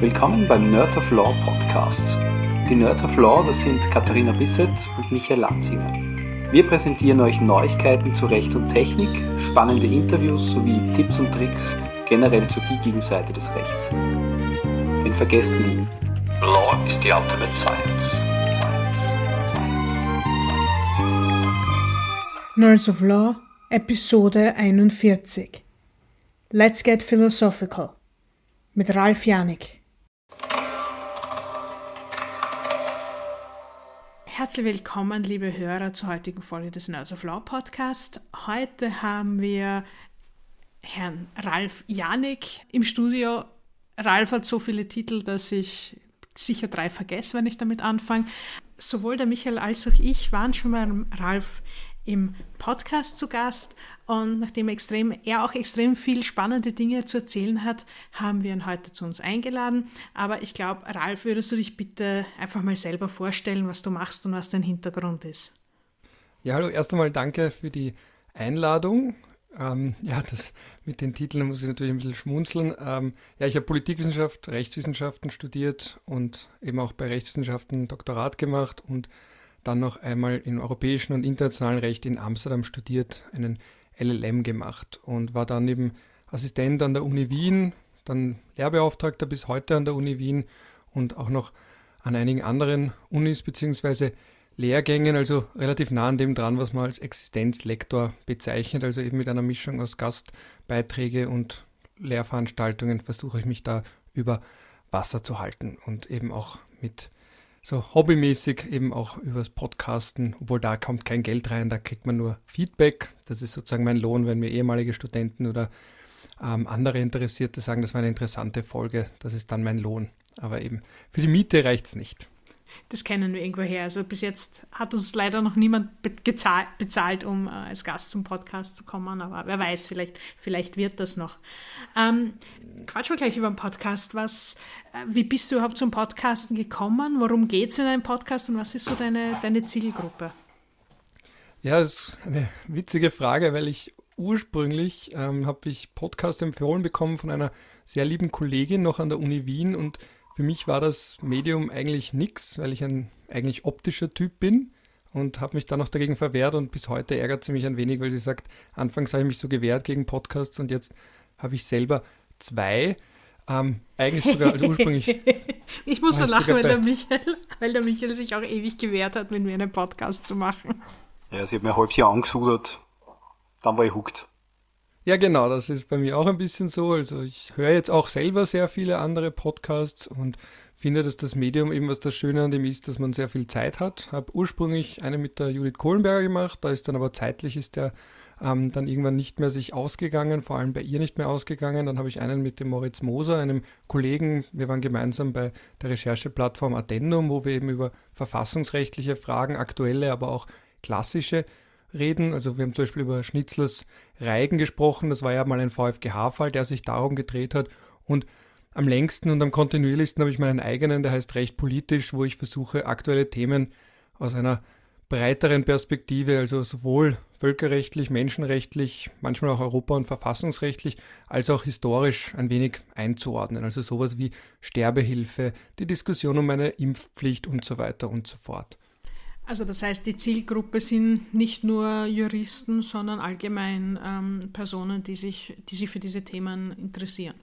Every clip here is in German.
Willkommen beim Nerds of Law Podcast. Die Nerds of Law, das sind Katharina Bisset und Michael Lanzinger. Wir präsentieren euch Neuigkeiten zu Recht und Technik, spannende Interviews sowie Tipps und Tricks generell zur geekigen Seite des Rechts. Denn vergesst nie, Law is the ultimate science. Nerds of Law, Episode 41. Let's Get Philosophical mit Ralf Janik. Herzlich willkommen, liebe Hörer, zur heutigen Folge des Nerds of Law Podcast. Heute haben wir Herrn Ralf Janik im Studio. Ralf hat so viele Titel, dass ich sicher drei vergesse, wenn ich damit anfange. Sowohl der Michael als auch ich waren schon mal Ralf im Podcast zu Gast. Und nachdem er, extrem, er auch extrem viel spannende Dinge zu erzählen hat, haben wir ihn heute zu uns eingeladen. Aber ich glaube, Ralf, würdest du dich bitte einfach mal selber vorstellen, was du machst und was dein Hintergrund ist? Ja, hallo, erst einmal danke für die Einladung. Ähm, ja, das mit den Titeln muss ich natürlich ein bisschen schmunzeln. Ähm, ja, ich habe Politikwissenschaft, Rechtswissenschaften studiert und eben auch bei Rechtswissenschaften Doktorat gemacht und dann noch einmal im europäischen und internationalen Recht in Amsterdam studiert, einen LLM gemacht und war dann eben Assistent an der Uni Wien, dann Lehrbeauftragter bis heute an der Uni Wien und auch noch an einigen anderen Unis bzw. Lehrgängen, also relativ nah an dem dran, was man als Existenzlektor bezeichnet, also eben mit einer Mischung aus Gastbeiträge und Lehrveranstaltungen versuche ich mich da über Wasser zu halten und eben auch mit so hobbymäßig eben auch übers Podcasten, obwohl da kommt kein Geld rein, da kriegt man nur Feedback. Das ist sozusagen mein Lohn, wenn mir ehemalige Studenten oder ähm, andere Interessierte sagen, das war eine interessante Folge, das ist dann mein Lohn. Aber eben für die Miete reicht es nicht das kennen wir irgendwo her. Also bis jetzt hat uns leider noch niemand be bezahlt, um äh, als Gast zum Podcast zu kommen, aber wer weiß, vielleicht, vielleicht wird das noch. Ähm, quatschen wir gleich über den Podcast. Was, äh, wie bist du überhaupt zum Podcasten gekommen? Worum geht es in einem Podcast und was ist so deine, deine Zielgruppe? Ja, das ist eine witzige Frage, weil ich ursprünglich ähm, habe ich Podcast empfohlen bekommen von einer sehr lieben Kollegin noch an der Uni Wien und für mich war das Medium eigentlich nichts, weil ich ein eigentlich optischer Typ bin und habe mich dann noch dagegen verwehrt und bis heute ärgert sie mich ein wenig, weil sie sagt, anfangs habe ich mich so gewehrt gegen Podcasts und jetzt habe ich selber zwei. Ähm, eigentlich sogar also ursprünglich. ich muss so lachen, weil der, Michael, weil der Michael sich auch ewig gewehrt hat, mit mir einen Podcast zu machen. Ja, sie hat mir ein halbes Jahr angesudert, dann war ich hooked. Ja, genau, das ist bei mir auch ein bisschen so. Also ich höre jetzt auch selber sehr viele andere Podcasts und finde, dass das Medium eben was das Schöne an dem ist, dass man sehr viel Zeit hat. Habe ursprünglich eine mit der Judith Kohlenberger gemacht, da ist dann aber zeitlich ist der ähm, dann irgendwann nicht mehr sich ausgegangen, vor allem bei ihr nicht mehr ausgegangen. Dann habe ich einen mit dem Moritz Moser, einem Kollegen, wir waren gemeinsam bei der Rechercheplattform Addendum, wo wir eben über verfassungsrechtliche Fragen, aktuelle, aber auch klassische reden. Also wir haben zum Beispiel über Schnitzlers Reigen gesprochen. Das war ja mal ein VfGH-Fall, der sich darum gedreht hat. Und am längsten und am kontinuierlichsten habe ich meinen eigenen, der heißt Recht politisch, wo ich versuche, aktuelle Themen aus einer breiteren Perspektive, also sowohl völkerrechtlich, menschenrechtlich, manchmal auch europa- und verfassungsrechtlich, als auch historisch ein wenig einzuordnen. Also sowas wie Sterbehilfe, die Diskussion um eine Impfpflicht und so weiter und so fort. Also das heißt, die Zielgruppe sind nicht nur Juristen, sondern allgemein ähm, Personen, die sich, die sich für diese Themen interessieren.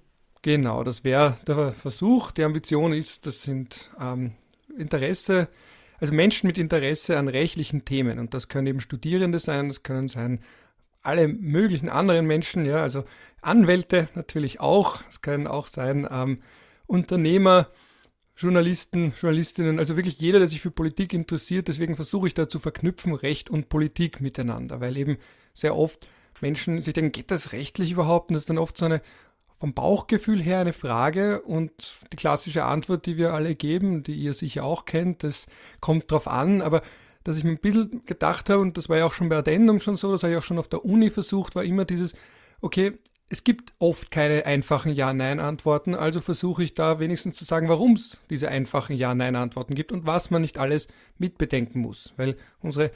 Genau, das wäre der Versuch. Die Ambition ist, das sind ähm, Interesse, also Menschen mit Interesse an rechtlichen Themen. Und das können eben Studierende sein, das können sein alle möglichen anderen Menschen, ja, also Anwälte natürlich auch, es können auch sein ähm, Unternehmer, Journalisten, Journalistinnen, also wirklich jeder, der sich für Politik interessiert. Deswegen versuche ich da zu verknüpfen Recht und Politik miteinander, weil eben sehr oft Menschen sich denken, geht das rechtlich überhaupt? Und das ist dann oft so eine vom Bauchgefühl her eine Frage und die klassische Antwort, die wir alle geben, die ihr sicher auch kennt, das kommt drauf an, aber dass ich mir ein bisschen gedacht habe, und das war ja auch schon bei Addendum schon so, das habe ich auch schon auf der Uni versucht, war immer dieses, okay, es gibt oft keine einfachen Ja-Nein-Antworten, also versuche ich da wenigstens zu sagen, warum es diese einfachen Ja-Nein-Antworten gibt und was man nicht alles mitbedenken muss, weil unsere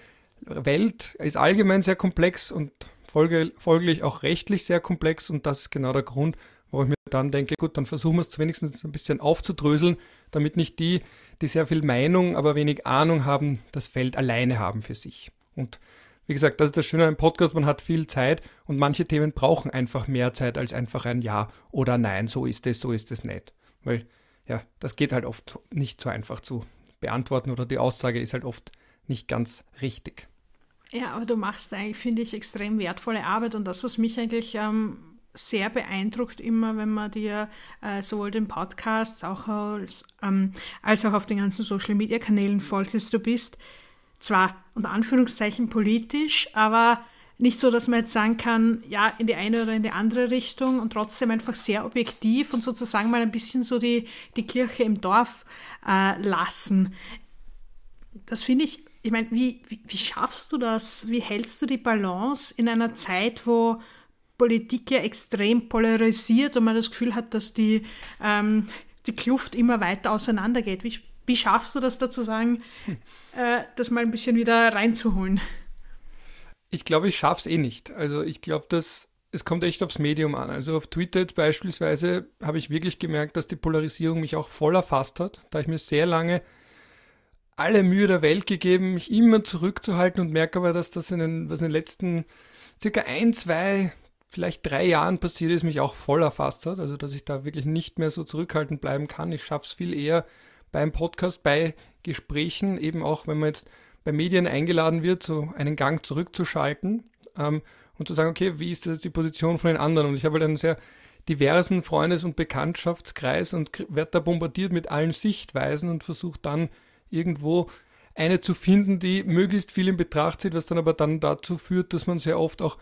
Welt ist allgemein sehr komplex und folge, folglich auch rechtlich sehr komplex und das ist genau der Grund, wo ich mir dann denke, gut, dann versuchen wir es wenigstens ein bisschen aufzudröseln, damit nicht die, die sehr viel Meinung, aber wenig Ahnung haben, das Feld alleine haben für sich. Und wie gesagt, das ist das Schöne an einem Podcast, man hat viel Zeit und manche Themen brauchen einfach mehr Zeit als einfach ein Ja oder Nein, so ist es, so ist es nicht. Weil, ja, das geht halt oft nicht so einfach zu beantworten oder die Aussage ist halt oft nicht ganz richtig. Ja, aber du machst eigentlich, finde ich, extrem wertvolle Arbeit und das, was mich eigentlich ähm sehr beeindruckt immer, wenn man dir äh, sowohl den Podcasts auch als, ähm, als auch auf den ganzen Social Media Kanälen folgt, ist, du bist zwar unter Anführungszeichen politisch, aber nicht so, dass man jetzt sagen kann, ja, in die eine oder in die andere Richtung und trotzdem einfach sehr objektiv und sozusagen mal ein bisschen so die, die Kirche im Dorf äh, lassen. Das finde ich, ich meine, wie, wie, wie schaffst du das? Wie hältst du die Balance in einer Zeit, wo Politik ja extrem polarisiert und man das Gefühl hat, dass die, ähm, die Kluft immer weiter auseinandergeht? Wie, wie schaffst du das dazu sagen, äh, das mal ein bisschen wieder reinzuholen? Ich glaube, ich schaff's eh nicht. Also ich glaube, dass es kommt echt aufs Medium an. Also auf Twitter jetzt beispielsweise habe ich wirklich gemerkt, dass die Polarisierung mich auch voll erfasst hat, da ich mir sehr lange alle Mühe der Welt gegeben, mich immer zurückzuhalten und merke aber, dass das in den, was in den letzten circa ein, zwei, vielleicht drei Jahren passiert ist, mich auch voll erfasst hat. Also dass ich da wirklich nicht mehr so zurückhaltend bleiben kann. Ich schaffe es viel eher, beim Podcast, bei Gesprächen, eben auch wenn man jetzt bei Medien eingeladen wird, so einen Gang zurückzuschalten ähm, und zu sagen, okay, wie ist das jetzt die Position von den anderen? Und ich habe halt einen sehr diversen Freundes- und Bekanntschaftskreis und werde da bombardiert mit allen Sichtweisen und versuche dann irgendwo eine zu finden, die möglichst viel in Betracht zieht, was dann aber dann dazu führt, dass man sehr oft auch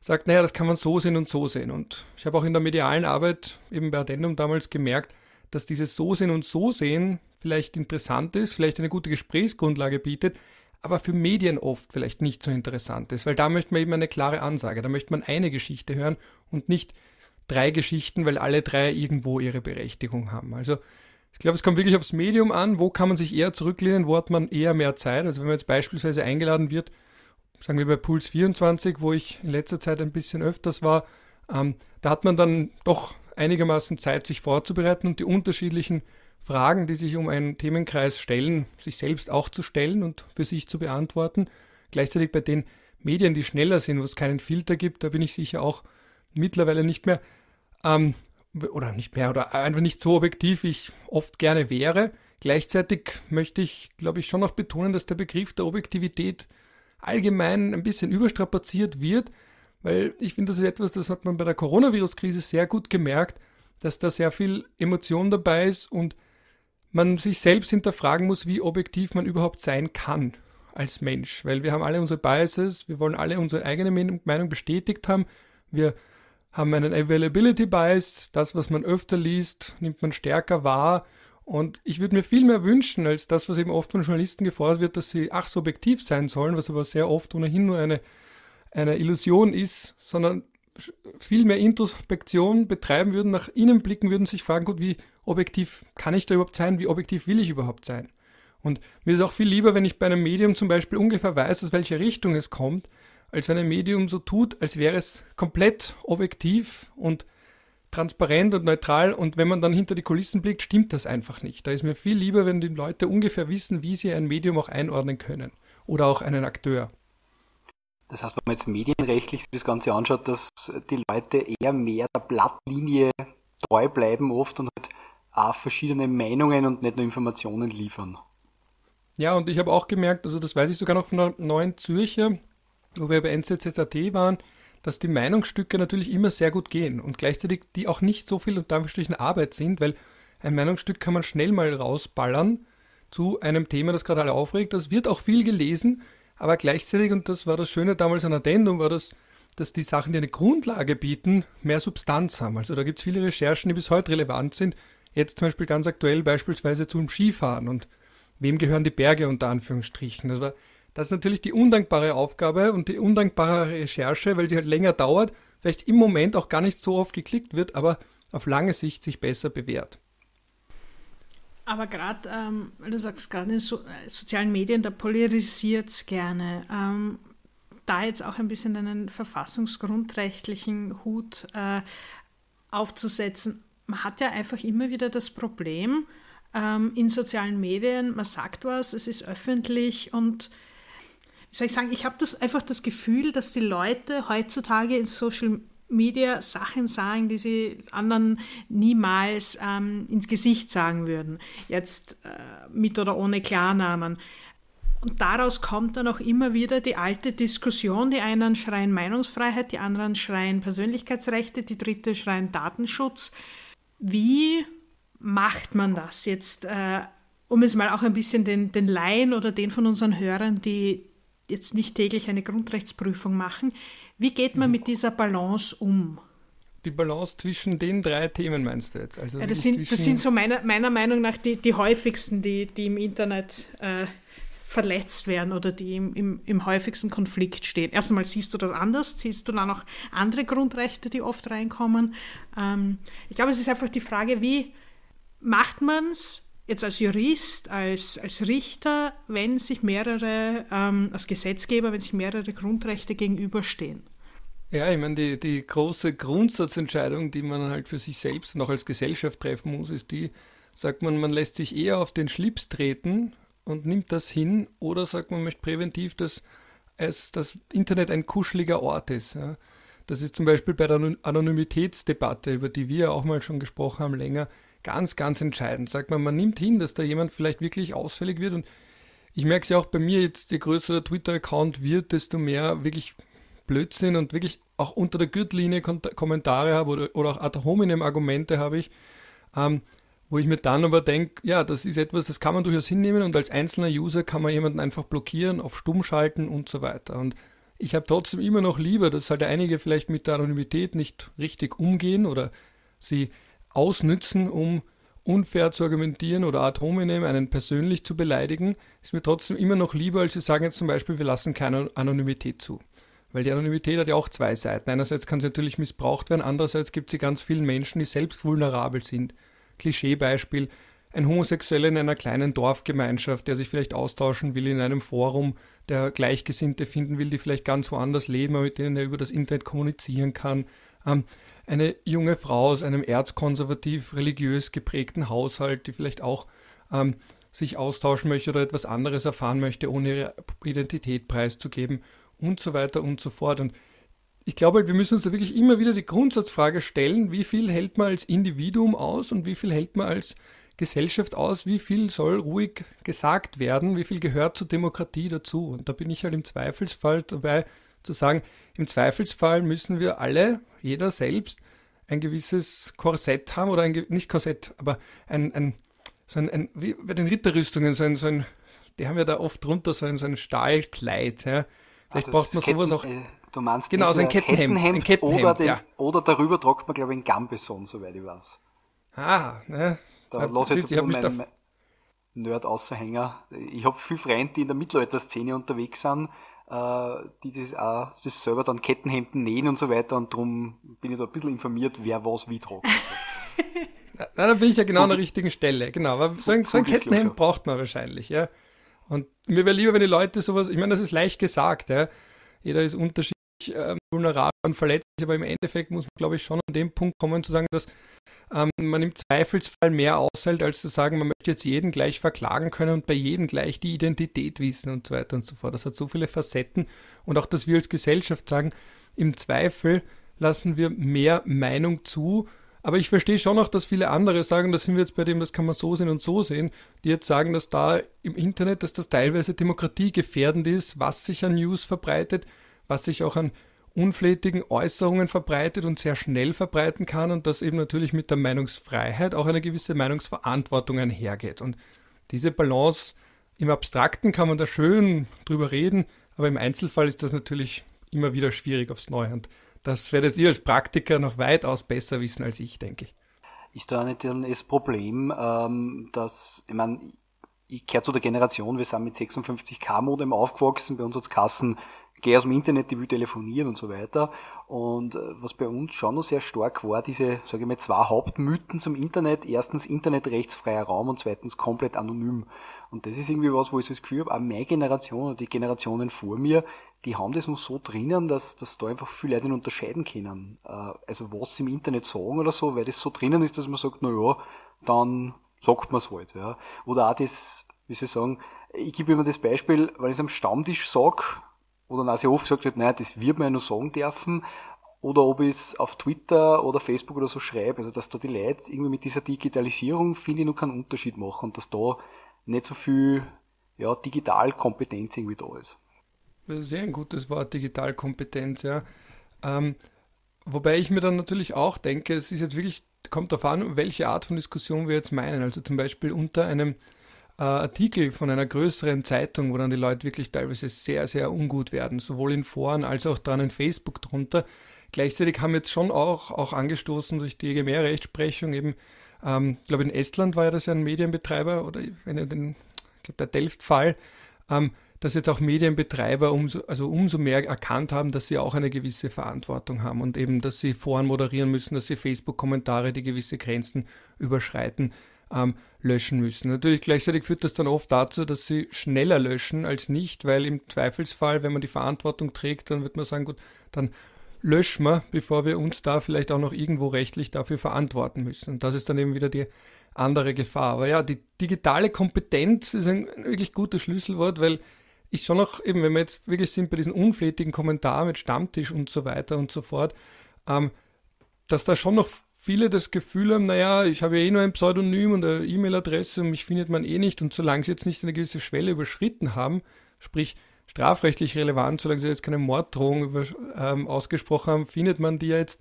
sagt, naja, das kann man so sehen und so sehen. Und ich habe auch in der medialen Arbeit eben bei Addendum damals gemerkt, dass dieses So sehen und so sehen vielleicht interessant ist, vielleicht eine gute Gesprächsgrundlage bietet, aber für Medien oft vielleicht nicht so interessant ist, weil da möchte man eben eine klare Ansage, da möchte man eine Geschichte hören und nicht drei Geschichten, weil alle drei irgendwo ihre Berechtigung haben. Also ich glaube, es kommt wirklich aufs Medium an, wo kann man sich eher zurücklehnen, wo hat man eher mehr Zeit. Also wenn man jetzt beispielsweise eingeladen wird, sagen wir bei Puls 24, wo ich in letzter Zeit ein bisschen öfters war, ähm, da hat man dann doch einigermaßen Zeit, sich vorzubereiten und die unterschiedlichen Fragen, die sich um einen Themenkreis stellen, sich selbst auch zu stellen und für sich zu beantworten. Gleichzeitig bei den Medien, die schneller sind, wo es keinen Filter gibt, da bin ich sicher auch mittlerweile nicht mehr, ähm, oder nicht mehr, oder einfach nicht so objektiv, wie ich oft gerne wäre. Gleichzeitig möchte ich, glaube ich, schon noch betonen, dass der Begriff der Objektivität allgemein ein bisschen überstrapaziert wird, weil ich finde, das ist etwas, das hat man bei der Coronavirus-Krise sehr gut gemerkt, dass da sehr viel Emotion dabei ist und man sich selbst hinterfragen muss, wie objektiv man überhaupt sein kann als Mensch, weil wir haben alle unsere Biases, wir wollen alle unsere eigene Meinung bestätigt haben, wir haben einen Availability Bias, das, was man öfter liest, nimmt man stärker wahr und ich würde mir viel mehr wünschen, als das, was eben oft von Journalisten gefordert wird, dass sie ach subjektiv sein sollen, was aber sehr oft ohnehin nur eine, eine Illusion ist, sondern viel mehr Introspektion betreiben würden, nach innen blicken würden, sich fragen, gut, wie objektiv kann ich da überhaupt sein, wie objektiv will ich überhaupt sein. Und mir ist auch viel lieber, wenn ich bei einem Medium zum Beispiel ungefähr weiß, aus welcher Richtung es kommt, als wenn ein Medium so tut, als wäre es komplett objektiv und transparent und neutral. Und wenn man dann hinter die Kulissen blickt, stimmt das einfach nicht. Da ist mir viel lieber, wenn die Leute ungefähr wissen, wie sie ein Medium auch einordnen können oder auch einen Akteur. Das heißt, wenn man jetzt medienrechtlich das Ganze anschaut, dass die Leute eher mehr der Blattlinie treu bleiben oft und halt auch verschiedene Meinungen und nicht nur Informationen liefern. Ja, und ich habe auch gemerkt, also das weiß ich sogar noch von der Neuen Zürcher, wo wir bei NZZAT waren, dass die Meinungsstücke natürlich immer sehr gut gehen und gleichzeitig die auch nicht so viel unter Anführungsstrichen Arbeit sind, weil ein Meinungsstück kann man schnell mal rausballern zu einem Thema, das gerade alle aufregt. Das wird auch viel gelesen, aber gleichzeitig, und das war das Schöne damals an Addendum, war das, dass die Sachen, die eine Grundlage bieten, mehr Substanz haben. Also da gibt es viele Recherchen, die bis heute relevant sind, jetzt zum Beispiel ganz aktuell beispielsweise zum Skifahren und wem gehören die Berge unter Anführungsstrichen. Das, war, das ist natürlich die undankbare Aufgabe und die undankbare Recherche, weil sie halt länger dauert, vielleicht im Moment auch gar nicht so oft geklickt wird, aber auf lange Sicht sich besser bewährt. Aber gerade, ähm, du sagst, gerade in so, äh, sozialen Medien, da polarisiert es gerne. Ähm, da jetzt auch ein bisschen einen verfassungsgrundrechtlichen Hut äh, aufzusetzen, man hat ja einfach immer wieder das Problem ähm, in sozialen Medien, man sagt was, es ist öffentlich und wie soll ich sagen, ich habe das einfach das Gefühl, dass die Leute heutzutage in Social Media Sachen sagen, die sie anderen niemals ähm, ins Gesicht sagen würden. Jetzt äh, mit oder ohne Klarnamen. Und daraus kommt dann auch immer wieder die alte Diskussion. Die einen schreien Meinungsfreiheit, die anderen schreien Persönlichkeitsrechte, die dritte schreien Datenschutz. Wie macht man das jetzt, äh, um es mal auch ein bisschen den, den Laien oder den von unseren Hörern, die jetzt nicht täglich eine Grundrechtsprüfung machen, wie geht man mhm. mit dieser Balance um? Die Balance zwischen den drei Themen meinst du jetzt? Also ja, das, sind, das sind so meiner, meiner Meinung nach die, die häufigsten, die, die im Internet äh, verletzt werden oder die im, im, im häufigsten Konflikt stehen. Erst einmal siehst du das anders, siehst du dann auch andere Grundrechte, die oft reinkommen. Ähm, ich glaube, es ist einfach die Frage, wie macht man es jetzt als Jurist, als, als Richter, wenn sich mehrere, ähm, als Gesetzgeber, wenn sich mehrere Grundrechte gegenüberstehen? Ja, ich meine, die, die große Grundsatzentscheidung, die man halt für sich selbst und auch als Gesellschaft treffen muss, ist die, sagt man, man lässt sich eher auf den Schlips treten, und nimmt das hin oder sagt man möchte präventiv, dass es, das Internet ein kuscheliger Ort ist. Ja. Das ist zum Beispiel bei der Anonymitätsdebatte, über die wir auch mal schon gesprochen haben, länger, ganz, ganz entscheidend. Sagt man, man nimmt hin, dass da jemand vielleicht wirklich ausfällig wird und ich merke es ja auch bei mir jetzt, je größer der Twitter-Account wird, desto mehr wirklich Blödsinn und wirklich auch unter der Gürtellinie Kommentare habe oder, oder auch ad hominem Argumente habe ich. Ähm, wo ich mir dann aber denke, ja, das ist etwas, das kann man durchaus hinnehmen und als einzelner User kann man jemanden einfach blockieren, auf stumm schalten und so weiter. Und ich habe trotzdem immer noch lieber, dass halt einige vielleicht mit der Anonymität nicht richtig umgehen oder sie ausnützen, um unfair zu argumentieren oder ad hominem einen persönlich zu beleidigen, ist mir trotzdem immer noch lieber, als sie sagen jetzt zum Beispiel, wir lassen keine Anonymität zu. Weil die Anonymität hat ja auch zwei Seiten. Einerseits kann sie natürlich missbraucht werden, andererseits gibt sie ganz vielen Menschen, die selbst vulnerabel sind Klischeebeispiel, ein Homosexueller in einer kleinen Dorfgemeinschaft, der sich vielleicht austauschen will in einem Forum, der Gleichgesinnte finden will, die vielleicht ganz woanders leben, aber mit denen er über das Internet kommunizieren kann. Ähm, eine junge Frau aus einem erzkonservativ religiös geprägten Haushalt, die vielleicht auch ähm, sich austauschen möchte oder etwas anderes erfahren möchte, ohne ihre Identität preiszugeben und so weiter und so fort. Und ich glaube, wir müssen uns da wirklich immer wieder die Grundsatzfrage stellen, wie viel hält man als Individuum aus und wie viel hält man als Gesellschaft aus, wie viel soll ruhig gesagt werden, wie viel gehört zur Demokratie dazu. Und da bin ich halt im Zweifelsfall dabei zu sagen, im Zweifelsfall müssen wir alle, jeder selbst, ein gewisses Korsett haben oder ein, nicht Korsett, aber ein, ein, so ein, ein wie bei den Ritterrüstungen, so ein, so ein, die haben ja da oft drunter so ein, so ein Stahlkleid. Ja. Vielleicht Ach, braucht man sowas Ketten, auch. Äh, Du meinst genau, so ein Kettenhemd, Kettenhemd, ein Kettenhemd oder, den, ja. oder darüber trockt man, glaube ich, ein Gambeson, soweit ich weiß. Ah, ne? Da ich jetzt ich mein, Nerd-Außerhänger. Ich habe viele Freunde, die in der Mittelalter-Szene unterwegs sind, äh, die das auch das selber dann Kettenhemden nähen und so weiter und darum bin ich da ein bisschen informiert, wer was wie tragt. Na, dann bin ich ja genau so an der richtigen Stelle, genau. Aber so ein, so ein Kettenhemd braucht man wahrscheinlich, ja. Und mir wäre lieber, wenn die Leute sowas, ich meine, das ist leicht gesagt, ja. Jeder ist unterschiedlich ähm, vulnerabel und verletzlich, aber im Endeffekt muss man, glaube ich, schon an den Punkt kommen zu sagen, dass ähm, man im Zweifelsfall mehr aushält, als zu sagen, man möchte jetzt jeden gleich verklagen können und bei jedem gleich die Identität wissen und so weiter und so fort. Das hat so viele Facetten und auch, dass wir als Gesellschaft sagen, im Zweifel lassen wir mehr Meinung zu, aber ich verstehe schon auch, dass viele andere sagen, das sind wir jetzt bei dem, das kann man so sehen und so sehen, die jetzt sagen, dass da im Internet, dass das teilweise demokratiegefährdend ist, was sich an News verbreitet was sich auch an unflätigen Äußerungen verbreitet und sehr schnell verbreiten kann und dass eben natürlich mit der Meinungsfreiheit auch eine gewisse Meinungsverantwortung einhergeht. Und diese Balance im Abstrakten kann man da schön drüber reden, aber im Einzelfall ist das natürlich immer wieder schwierig aufs Neue. Und das werdet ihr als Praktiker noch weitaus besser wissen als ich, denke ich. Ist da nicht das Problem, ähm, dass, ich meine, ich gehöre zu der Generation, wir sind mit 56K-Modem aufgewachsen, bei uns hat es Kassen gehe aus dem Internet, die will telefonieren und so weiter. Und äh, was bei uns schon noch sehr stark war, diese, sage ich mal, zwei Hauptmythen zum Internet. Erstens internetrechtsfreier Raum und zweitens komplett anonym. Und das ist irgendwie was, wo ich so das Gefühl habe, auch meine Generation und die Generationen vor mir, die haben das noch so drinnen, dass, dass da einfach viele Leute nicht unterscheiden können. Äh, also was sie im Internet sagen oder so, weil das so drinnen ist, dass man sagt, na ja, dann sagt man es halt. Ja. Oder auch das, wie soll ich sagen, ich gebe immer das Beispiel, wenn ich es am Stammtisch sage, oder dann auch sehr oft gesagt wird, nein, das wird man ja nur sagen dürfen, oder ob ich es auf Twitter oder Facebook oder so schreibe. Also, dass da die Leute irgendwie mit dieser Digitalisierung, finde ich, noch keinen Unterschied machen und dass da nicht so viel ja, Digitalkompetenz irgendwie da ist. Sehr ein gutes Wort, Digitalkompetenz, ja. Ähm, wobei ich mir dann natürlich auch denke, es ist jetzt wirklich, kommt darauf an, welche Art von Diskussion wir jetzt meinen. Also zum Beispiel unter einem äh, Artikel von einer größeren Zeitung, wo dann die Leute wirklich teilweise sehr, sehr ungut werden, sowohl in Foren als auch dann in Facebook drunter. Gleichzeitig haben jetzt schon auch, auch angestoßen durch die EGMR-Rechtsprechung eben, ähm, ich glaube in Estland war ja das ja ein Medienbetreiber oder wenn ihr den, ich glaube der Delft-Fall, ähm, dass jetzt auch Medienbetreiber umso, also umso mehr erkannt haben, dass sie auch eine gewisse Verantwortung haben und eben, dass sie Foren moderieren müssen, dass sie Facebook-Kommentare, die gewisse Grenzen überschreiten, ähm, löschen müssen. Natürlich gleichzeitig führt das dann oft dazu, dass sie schneller löschen als nicht, weil im Zweifelsfall, wenn man die Verantwortung trägt, dann wird man sagen, gut, dann löschen wir, bevor wir uns da vielleicht auch noch irgendwo rechtlich dafür verantworten müssen. Und das ist dann eben wieder die andere Gefahr. Aber ja, die digitale Kompetenz ist ein wirklich gutes Schlüsselwort, weil ich schon noch, eben wenn wir jetzt wirklich sind bei diesen unflätigen Kommentaren mit Stammtisch und so weiter und so fort, ähm, dass da schon noch viele das Gefühl haben, naja, ich habe ja eh nur ein Pseudonym und eine E-Mail-Adresse und mich findet man eh nicht. Und solange sie jetzt nicht eine gewisse Schwelle überschritten haben, sprich strafrechtlich relevant, solange sie jetzt keine Morddrohung über, ähm, ausgesprochen haben, findet man die ja jetzt,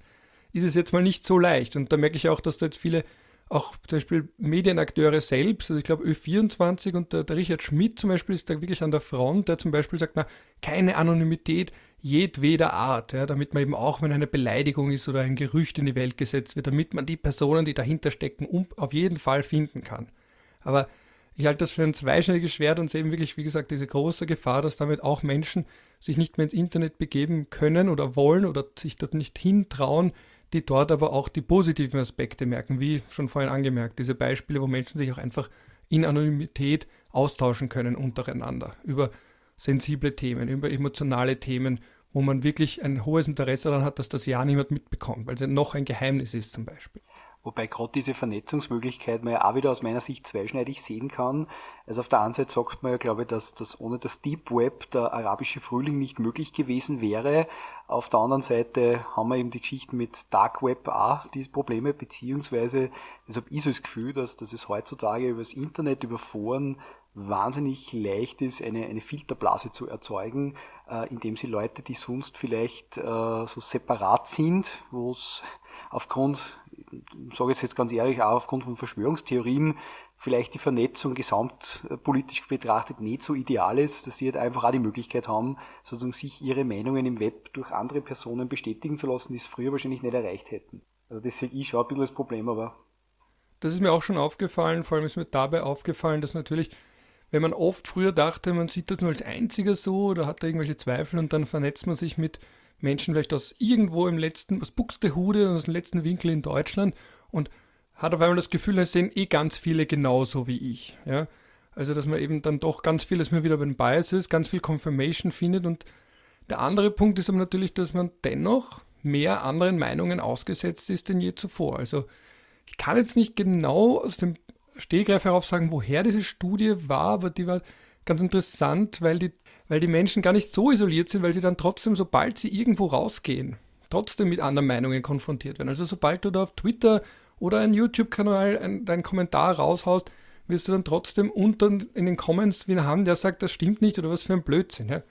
ist es jetzt mal nicht so leicht. Und da merke ich auch, dass da jetzt viele auch zum Beispiel Medienakteure selbst, also ich glaube Ö24 und der, der, Richard Schmidt zum Beispiel ist da wirklich an der Front, der zum Beispiel sagt, na, keine Anonymität jedweder Art, ja, damit man eben auch, wenn eine Beleidigung ist oder ein Gerücht in die Welt gesetzt wird, damit man die Personen, die dahinter stecken, um, auf jeden Fall finden kann. Aber ich halte das für ein zweischneidiges Schwert und sehe eben wirklich, wie gesagt, diese große Gefahr, dass damit auch Menschen sich nicht mehr ins Internet begeben können oder wollen oder sich dort nicht hintrauen, die dort aber auch die positiven Aspekte merken, wie schon vorhin angemerkt, diese Beispiele, wo Menschen sich auch einfach in Anonymität austauschen können untereinander über sensible Themen, über emotionale Themen, wo man wirklich ein hohes Interesse daran hat, dass das ja niemand mitbekommt, weil es ja noch ein Geheimnis ist zum Beispiel. Wobei gerade diese Vernetzungsmöglichkeit man ja auch wieder aus meiner Sicht zweischneidig sehen kann. Also auf der einen Seite sagt man ja, glaube ich, dass, dass ohne das Deep Web der arabische Frühling nicht möglich gewesen wäre. Auf der anderen Seite haben wir eben die Geschichten mit Dark Web auch diese Probleme, beziehungsweise deshalb also ist es das Gefühl, dass, dass es heutzutage über das Internet, über Foren wahnsinnig leicht ist, eine, eine Filterblase zu erzeugen, äh, indem sie Leute, die sonst vielleicht äh, so separat sind, wo es aufgrund, sage ich jetzt ganz ehrlich, auch aufgrund von Verschwörungstheorien vielleicht die Vernetzung gesamtpolitisch betrachtet nicht so ideal ist, dass die halt einfach auch die Möglichkeit haben, sozusagen sich ihre Meinungen im Web durch andere Personen bestätigen zu lassen, die es früher wahrscheinlich nicht erreicht hätten. Also das sehe ich schon ein bisschen als Problem, aber. Das ist mir auch schon aufgefallen, vor allem ist mir dabei aufgefallen, dass natürlich, wenn man oft früher dachte, man sieht das nur als einziger so oder hat da irgendwelche Zweifel und dann vernetzt man sich mit Menschen vielleicht aus irgendwo im letzten, aus Buxtehude, aus dem letzten Winkel in Deutschland und hat auf einmal das Gefühl, es sehen eh ganz viele genauso wie ich. Ja? Also, dass man eben dann doch ganz viel, dass man wieder bei den Bias ist, ganz viel Confirmation findet. Und der andere Punkt ist aber natürlich, dass man dennoch mehr anderen Meinungen ausgesetzt ist denn je zuvor. Also, ich kann jetzt nicht genau aus dem Stehgreif herauf sagen, woher diese Studie war, aber die war ganz interessant, weil die weil die Menschen gar nicht so isoliert sind, weil sie dann trotzdem, sobald sie irgendwo rausgehen, trotzdem mit anderen Meinungen konfrontiert werden. Also sobald du da auf Twitter oder einen YouTube-Kanal deinen Kommentar raushaust, wirst du dann trotzdem unten in den Comments wen haben, der sagt, das stimmt nicht oder was für ein Blödsinn. Ja?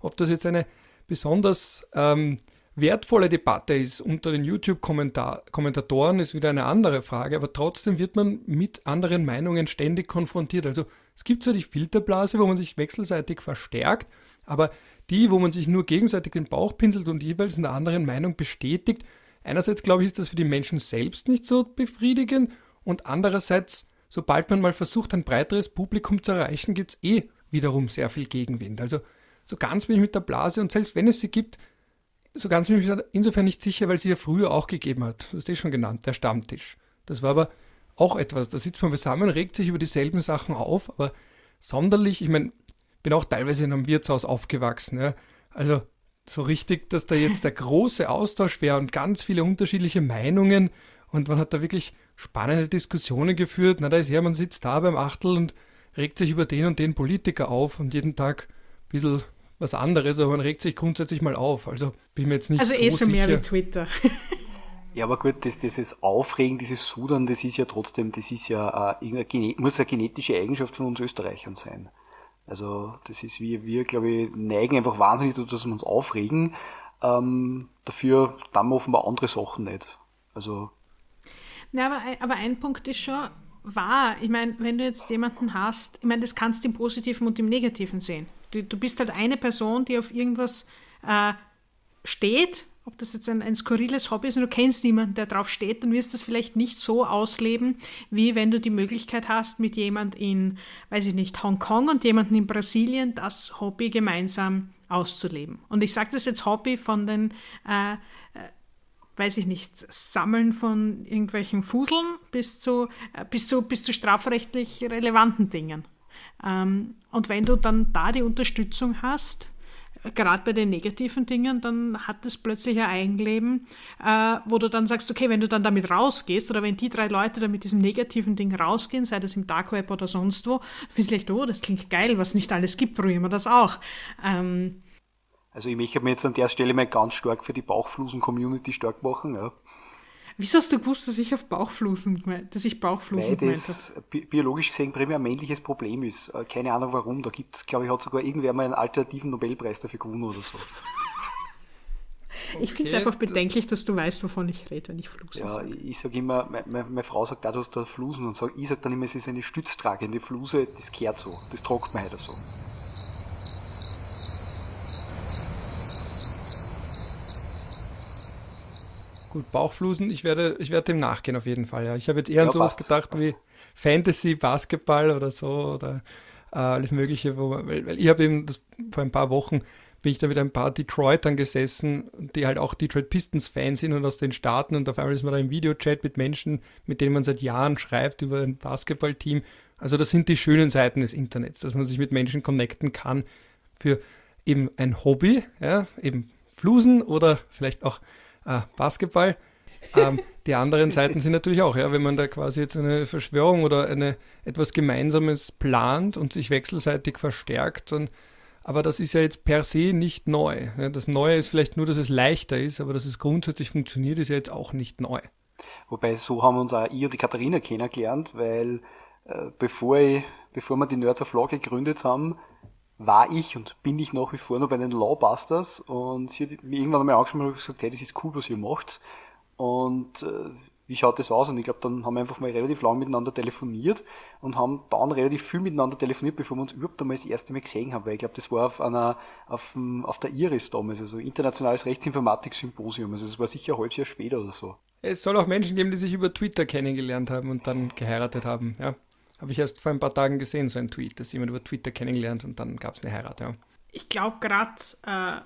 Ob das jetzt eine besonders ähm, wertvolle Debatte ist unter den YouTube-Kommentatoren, ist wieder eine andere Frage, aber trotzdem wird man mit anderen Meinungen ständig konfrontiert. Also es gibt zwar die Filterblase, wo man sich wechselseitig verstärkt, aber die, wo man sich nur gegenseitig den Bauch pinselt und jeweils in der anderen Meinung bestätigt, einerseits glaube ich, ist das für die Menschen selbst nicht so befriedigend und andererseits, sobald man mal versucht, ein breiteres Publikum zu erreichen, gibt es eh wiederum sehr viel Gegenwind. Also so ganz bin ich mit der Blase und selbst wenn es sie gibt, so ganz bin ich insofern nicht sicher, weil sie ja früher auch gegeben hat. Das ist eh schon genannt, der Stammtisch. Das war aber auch etwas. Da sitzt man zusammen, regt sich über dieselben Sachen auf, aber sonderlich, ich meine, bin auch teilweise in einem Wirtshaus aufgewachsen. Ja. Also so richtig, dass da jetzt der große Austausch wäre und ganz viele unterschiedliche Meinungen und man hat da wirklich spannende Diskussionen geführt. Na, da ist Hermann sitzt da beim Achtel und regt sich über den und den Politiker auf und jeden Tag ein bisschen was anderes, aber man regt sich grundsätzlich mal auf. Also bin mir jetzt nicht also so sicher. Also eh so mehr wie Twitter. Ja, aber gut, das, dieses Aufregen, dieses Sudern, das ist ja trotzdem, das ist ja äh, muss eine genetische Eigenschaft von uns Österreichern sein. Also das ist, wir, wir glaube ich, neigen einfach wahnsinnig dazu, dass wir uns aufregen. Ähm, dafür dann offenbar andere Sachen nicht. Also. Na, aber, aber ein Punkt ist schon wahr. Ich meine, wenn du jetzt jemanden hast, ich meine, das kannst du im Positiven und im Negativen sehen. Du, du bist halt eine Person, die auf irgendwas äh, steht ob das jetzt ein, ein skurriles Hobby ist und du kennst niemanden, der drauf steht, dann wirst du es vielleicht nicht so ausleben, wie wenn du die Möglichkeit hast, mit jemand in, weiß ich nicht, Hongkong und jemanden in Brasilien das Hobby gemeinsam auszuleben. Und ich sage das jetzt Hobby von den, äh, äh, weiß ich nicht, Sammeln von irgendwelchen Fuseln bis zu, äh, bis zu, bis zu strafrechtlich relevanten Dingen. Ähm, und wenn du dann da die Unterstützung hast, gerade bei den negativen Dingen, dann hat es plötzlich ein Eigenleben, äh, wo du dann sagst, okay, wenn du dann damit rausgehst oder wenn die drei Leute dann mit diesem negativen Ding rausgehen, sei das im Dark Web oder sonst wo, vielleicht, oh, das klingt geil, was nicht alles gibt, probieren wir das auch. Ähm, also ich möchte mich jetzt an der Stelle mal ganz stark für die Bauchflusen-Community stark machen. Ja. Wieso hast du gewusst, dass ich auf Bauchflusen gemeint, dass ich Bauchflusen Weil das biologisch gesehen primär ein männliches Problem ist. Äh, keine Ahnung warum. Da gibt es, glaube ich, hat sogar irgendwer mal einen alternativen Nobelpreis dafür gewonnen oder so. ich okay. finde es einfach bedenklich, dass du weißt, wovon ich rede, wenn ich Flusen ja, sage. Ich sage immer, meine, meine Frau sagt da, du hast da Flusen und sag, ich sage dann immer, es ist eine stütztragende Fluse, das kehrt so, das trocknet man halt so. Gut, Bauchflusen, ich werde, ich werde dem nachgehen auf jeden Fall, ja. Ich habe jetzt eher ja, an sowas passt, gedacht passt. wie Fantasy, Basketball oder so oder äh, alles Mögliche, man, weil, weil, ich habe eben das, vor ein paar Wochen bin ich da mit ein paar Detroitern gesessen, die halt auch Detroit Pistons Fans sind und aus den Staaten und auf einmal ist man da im Videochat mit Menschen, mit denen man seit Jahren schreibt über ein Basketballteam. Also das sind die schönen Seiten des Internets, dass man sich mit Menschen connecten kann für eben ein Hobby, ja, eben Flusen oder vielleicht auch äh, Basketball. Ähm, die anderen Seiten sind natürlich auch, ja, wenn man da quasi jetzt eine Verschwörung oder eine, etwas Gemeinsames plant und sich wechselseitig verstärkt, dann, aber das ist ja jetzt per se nicht neu. Ja, das Neue ist vielleicht nur, dass es leichter ist, aber dass es grundsätzlich funktioniert, ist ja jetzt auch nicht neu. Wobei, so haben uns auch ihr und die Katharina kennengelernt, weil äh, bevor, ich, bevor wir die Nerds of Law gegründet haben, war ich und bin ich nach wie vor noch bei den Lawbusters und sie hat mir irgendwann einmal angeschaut und gesagt, hey, das ist cool, was ihr macht. Und äh, wie schaut das aus? Und ich glaube, dann haben wir einfach mal relativ lang miteinander telefoniert und haben dann relativ viel miteinander telefoniert, bevor wir uns überhaupt einmal das erste Mal gesehen haben, weil ich glaube, das war auf einer, auf, dem, auf der IRIS damals, also Internationales Rechtsinformatik-Symposium. Also es war sicher ein halbes Jahr später oder so. Es soll auch Menschen geben, die sich über Twitter kennengelernt haben und dann geheiratet haben, ja. Habe ich erst vor ein paar Tagen gesehen, so ein Tweet, dass jemand über Twitter kennengelernt und dann gab es eine Heirat, ja. Ich glaube gerade, äh,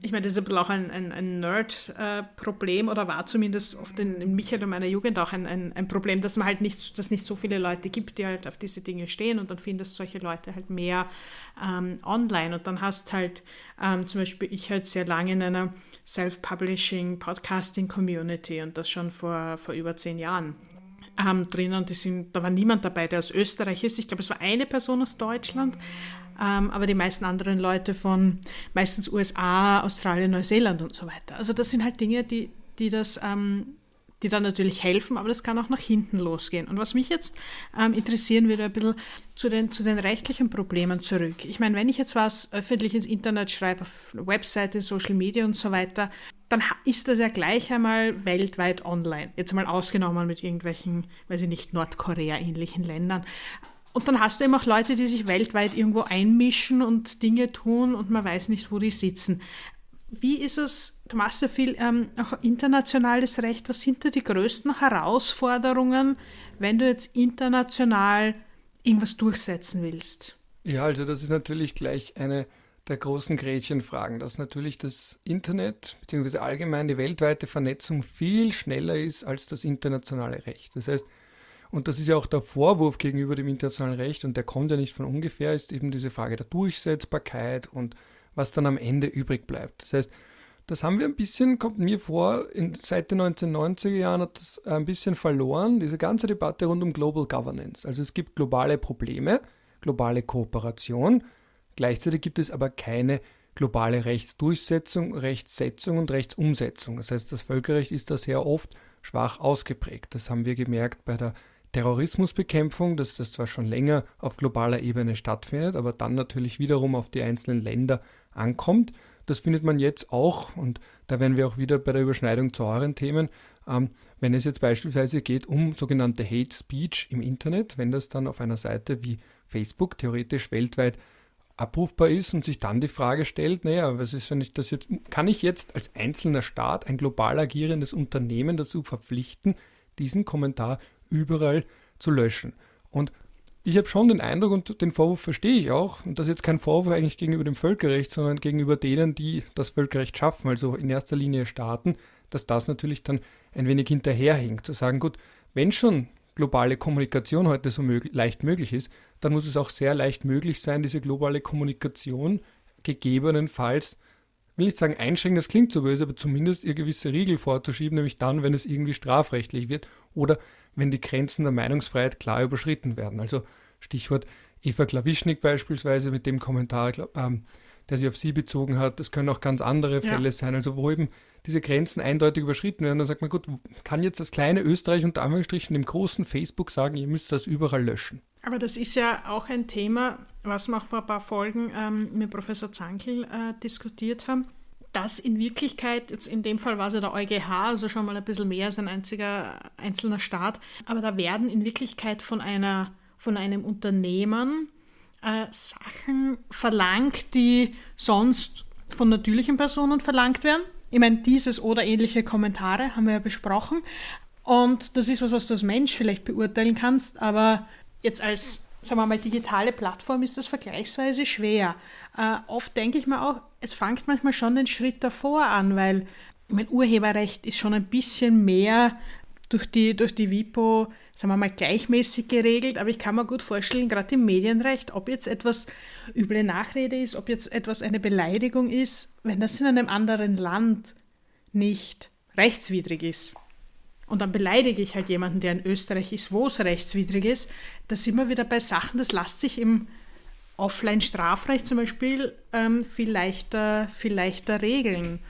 ich meine, das ist ein bisschen auch ein, ein, ein Nerd-Problem äh, oder war zumindest oft in, in Michael und meiner Jugend auch ein, ein, ein Problem, dass man halt nicht, dass nicht so viele Leute gibt, die halt auf diese Dinge stehen und dann findest solche Leute halt mehr ähm, online und dann hast halt ähm, zum Beispiel ich halt sehr lange in einer Self-Publishing-Podcasting-Community und das schon vor, vor über zehn Jahren ähm, drinnen. Die sind, da war niemand dabei, der aus Österreich ist. Ich glaube, es war eine Person aus Deutschland, ähm, aber die meisten anderen Leute von meistens USA, Australien, Neuseeland und so weiter. Also das sind halt Dinge, die, die das ähm, die dann natürlich helfen, aber das kann auch nach hinten losgehen. Und was mich jetzt ähm, interessieren würde, ein bisschen zu den, zu den rechtlichen Problemen zurück. Ich meine, wenn ich jetzt was öffentlich ins Internet schreibe, auf Webseite, Social Media und so weiter, dann ist das ja gleich einmal weltweit online. Jetzt mal ausgenommen mit irgendwelchen, weiß ich nicht, Nordkorea-ähnlichen Ländern. Und dann hast du eben auch Leute, die sich weltweit irgendwo einmischen und Dinge tun und man weiß nicht, wo die sitzen. Wie ist es du machst ja viel ähm, auch internationales Recht. Was sind da die größten Herausforderungen, wenn du jetzt international irgendwas durchsetzen willst? Ja, also das ist natürlich gleich eine der großen Gretchenfragen, dass natürlich das Internet bzw. allgemein die weltweite Vernetzung viel schneller ist als das internationale Recht. Das heißt, und das ist ja auch der Vorwurf gegenüber dem internationalen Recht, und der kommt ja nicht von ungefähr, ist eben diese Frage der Durchsetzbarkeit und was dann am Ende übrig bleibt. Das heißt, das haben wir ein bisschen, kommt mir vor, in, seit den 1990er Jahren hat das ein bisschen verloren, diese ganze Debatte rund um Global Governance. Also es gibt globale Probleme, globale Kooperation, gleichzeitig gibt es aber keine globale Rechtsdurchsetzung, Rechtssetzung und Rechtsumsetzung. Das heißt, das Völkerrecht ist da sehr oft schwach ausgeprägt. Das haben wir gemerkt bei der Terrorismusbekämpfung, dass das zwar schon länger auf globaler Ebene stattfindet, aber dann natürlich wiederum auf die einzelnen Länder ankommt das findet man jetzt auch, und da wären wir auch wieder bei der Überschneidung zu euren Themen, ähm, wenn es jetzt beispielsweise geht um sogenannte Hate Speech im Internet, wenn das dann auf einer Seite wie Facebook theoretisch weltweit abrufbar ist und sich dann die Frage stellt, naja, was ist, wenn ich das jetzt, kann ich jetzt als einzelner Staat ein global agierendes Unternehmen dazu verpflichten, diesen Kommentar überall zu löschen? Und ich habe schon den Eindruck und den Vorwurf verstehe ich auch, und das ist jetzt kein Vorwurf eigentlich gegenüber dem Völkerrecht, sondern gegenüber denen, die das Völkerrecht schaffen, also in erster Linie Staaten, dass das natürlich dann ein wenig hinterherhinkt, zu sagen, gut, wenn schon globale Kommunikation heute so mög leicht möglich ist, dann muss es auch sehr leicht möglich sein, diese globale Kommunikation gegebenenfalls, will nicht sagen einschränken, das klingt so böse, aber zumindest ihr gewisse Riegel vorzuschieben, nämlich dann, wenn es irgendwie strafrechtlich wird oder wenn die Grenzen der Meinungsfreiheit klar überschritten werden. Also Stichwort Eva Klawischnik beispielsweise mit dem Kommentar, ähm, der sich auf sie bezogen hat. Es können auch ganz andere ja. Fälle sein, also wo eben diese Grenzen eindeutig überschritten werden. Dann sagt man, gut, kann jetzt das kleine Österreich unter Anführungsstrichen dem großen Facebook sagen, ihr müsst das überall löschen. Aber das ist ja auch ein Thema, was wir auch vor ein paar Folgen ähm, mit Professor Zankel äh, diskutiert haben dass in Wirklichkeit, jetzt in dem Fall war es ja der EuGH, also schon mal ein bisschen mehr als ein einziger einzelner Staat, aber da werden in Wirklichkeit von, einer, von einem Unternehmen äh, Sachen verlangt, die sonst von natürlichen Personen verlangt werden. Ich meine, dieses oder ähnliche Kommentare haben wir ja besprochen. Und das ist was, was du als Mensch vielleicht beurteilen kannst, aber jetzt als sagen wir mal, digitale Plattform ist das vergleichsweise schwer. Äh, oft denke ich mir auch, es fängt manchmal schon den Schritt davor an, weil mein Urheberrecht ist schon ein bisschen mehr durch die, durch die WIPO, sagen wir mal, gleichmäßig geregelt, aber ich kann mir gut vorstellen, gerade im Medienrecht, ob jetzt etwas üble Nachrede ist, ob jetzt etwas eine Beleidigung ist, wenn das in einem anderen Land nicht rechtswidrig ist und dann beleidige ich halt jemanden, der in Österreich ist, wo es rechtswidrig ist, da sind wir wieder bei Sachen, das lässt sich im Offline-Strafrecht zum Beispiel ähm, viel, leichter, viel leichter regeln.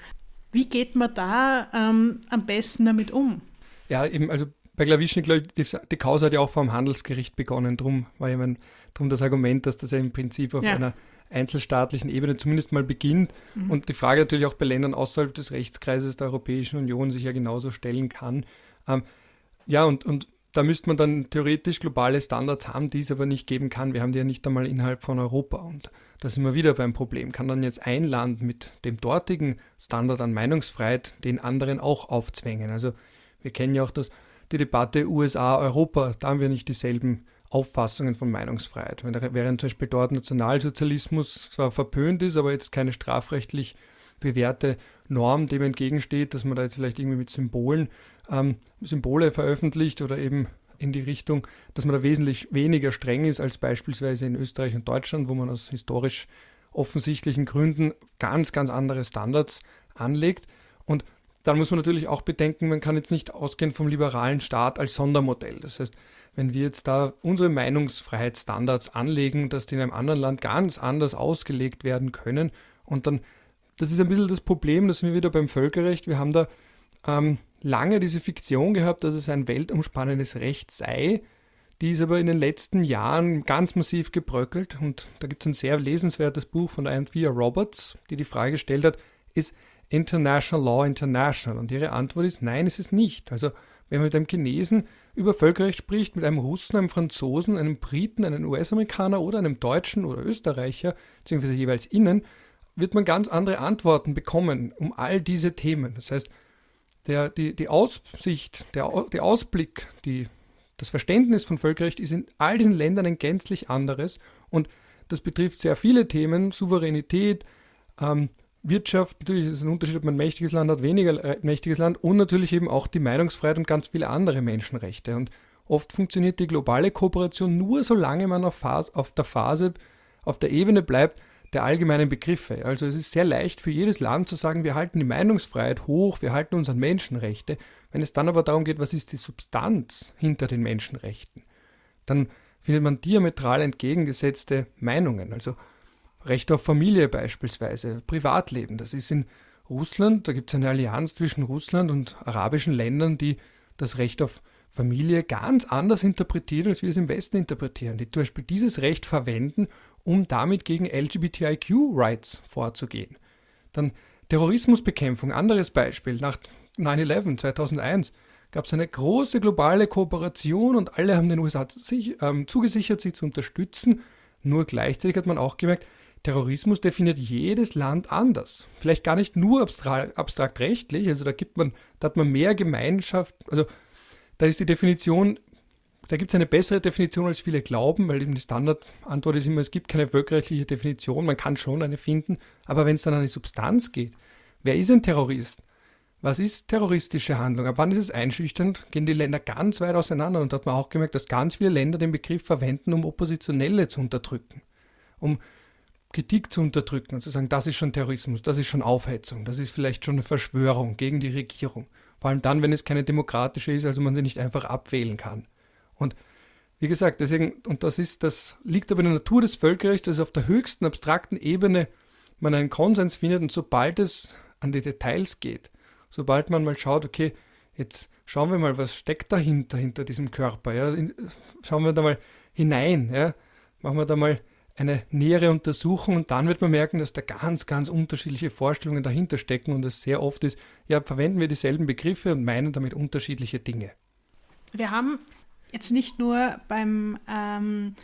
Wie geht man da ähm, am besten damit um? Ja, eben, also bei Glawischnik, die, die Kause hat ja auch vom Handelsgericht begonnen. Drum war ja mein, drum das Argument, dass das ja im Prinzip auf ja. einer einzelstaatlichen Ebene zumindest mal beginnt mhm. und die Frage natürlich auch bei Ländern außerhalb des Rechtskreises der Europäischen Union sich ja genauso stellen kann. Ähm, ja, und, und da müsste man dann theoretisch globale Standards haben, die es aber nicht geben kann. Wir haben die ja nicht einmal innerhalb von Europa. Und da sind wir wieder beim Problem. Kann dann jetzt ein Land mit dem dortigen Standard an Meinungsfreiheit den anderen auch aufzwängen? Also wir kennen ja auch das, die Debatte USA-Europa. Da haben wir nicht dieselben Auffassungen von Meinungsfreiheit. Während zum Beispiel dort Nationalsozialismus zwar verpönt ist, aber jetzt keine strafrechtlich bewährte Norm dem entgegensteht, dass man da jetzt vielleicht irgendwie mit Symbolen ähm, Symbole veröffentlicht oder eben in die Richtung, dass man da wesentlich weniger streng ist als beispielsweise in Österreich und Deutschland, wo man aus historisch offensichtlichen Gründen ganz, ganz andere Standards anlegt. Und dann muss man natürlich auch bedenken, man kann jetzt nicht ausgehen vom liberalen Staat als Sondermodell. Das heißt, wenn wir jetzt da unsere Meinungsfreiheitsstandards anlegen, dass die in einem anderen Land ganz anders ausgelegt werden können und dann das ist ein bisschen das Problem, dass wir wieder beim Völkerrecht. Wir haben da ähm, lange diese Fiktion gehabt, dass es ein weltumspannendes Recht sei. Die ist aber in den letzten Jahren ganz massiv gebröckelt und da gibt es ein sehr lesenswertes Buch von Anthea Roberts, die die Frage gestellt hat, ist International Law International? Und ihre Antwort ist, nein, es ist nicht. Also wenn man mit einem Chinesen über Völkerrecht spricht, mit einem Russen, einem Franzosen, einem Briten, einem US-Amerikaner oder einem Deutschen oder Österreicher, beziehungsweise jeweils innen, wird man ganz andere Antworten bekommen um all diese Themen. Das heißt, der, die, die Aussicht, der, der Ausblick, die, das Verständnis von Völkerrecht ist in all diesen Ländern ein gänzlich anderes und das betrifft sehr viele Themen, Souveränität, ähm, Wirtschaft, natürlich ist es ein Unterschied, ob man ein mächtiges Land hat, weniger äh, mächtiges Land und natürlich eben auch die Meinungsfreiheit und ganz viele andere Menschenrechte. Und oft funktioniert die globale Kooperation nur, solange man auf, Phase, auf der Phase, auf der Ebene bleibt, der allgemeinen Begriffe. Also es ist sehr leicht für jedes Land zu sagen, wir halten die Meinungsfreiheit hoch, wir halten uns an Menschenrechte. Wenn es dann aber darum geht, was ist die Substanz hinter den Menschenrechten, dann findet man diametral entgegengesetzte Meinungen. Also Recht auf Familie beispielsweise, Privatleben. Das ist in Russland, da gibt es eine Allianz zwischen Russland und arabischen Ländern, die das Recht auf Familie ganz anders interpretiert, als wir es im Westen interpretieren, die zum Beispiel dieses Recht verwenden, um damit gegen LGBTIQ-Rights vorzugehen. Dann Terrorismusbekämpfung, anderes Beispiel. Nach 9-11 2001 gab es eine große globale Kooperation und alle haben den USA sich, ähm, zugesichert, sie zu unterstützen. Nur gleichzeitig hat man auch gemerkt, Terrorismus definiert jedes Land anders. Vielleicht gar nicht nur abstrakt, abstrakt rechtlich, also da gibt man, da hat man mehr Gemeinschaft, also da ist die Definition, da gibt es eine bessere Definition, als viele glauben, weil eben die Standardantwort ist immer, es gibt keine völkerrechtliche Definition, man kann schon eine finden, aber wenn es dann an die Substanz geht, wer ist ein Terrorist? Was ist terroristische Handlung? Ab wann ist es einschüchternd? Gehen die Länder ganz weit auseinander und da hat man auch gemerkt, dass ganz viele Länder den Begriff verwenden, um Oppositionelle zu unterdrücken, um Kritik zu unterdrücken und zu sagen, das ist schon Terrorismus, das ist schon Aufhetzung, das ist vielleicht schon eine Verschwörung gegen die Regierung. Vor allem dann, wenn es keine demokratische ist, also man sie nicht einfach abwählen kann. Und wie gesagt, deswegen, und das ist, das liegt aber in der Natur des Völkerrechts, dass auf der höchsten abstrakten Ebene man einen Konsens findet und sobald es an die Details geht, sobald man mal schaut, okay, jetzt schauen wir mal, was steckt dahinter, hinter diesem Körper, ja, schauen wir da mal hinein, ja, machen wir da mal eine nähere Untersuchung und dann wird man merken, dass da ganz, ganz unterschiedliche Vorstellungen dahinter stecken und es sehr oft ist, ja, verwenden wir dieselben Begriffe und meinen damit unterschiedliche Dinge. Wir haben jetzt nicht nur beim, ähm,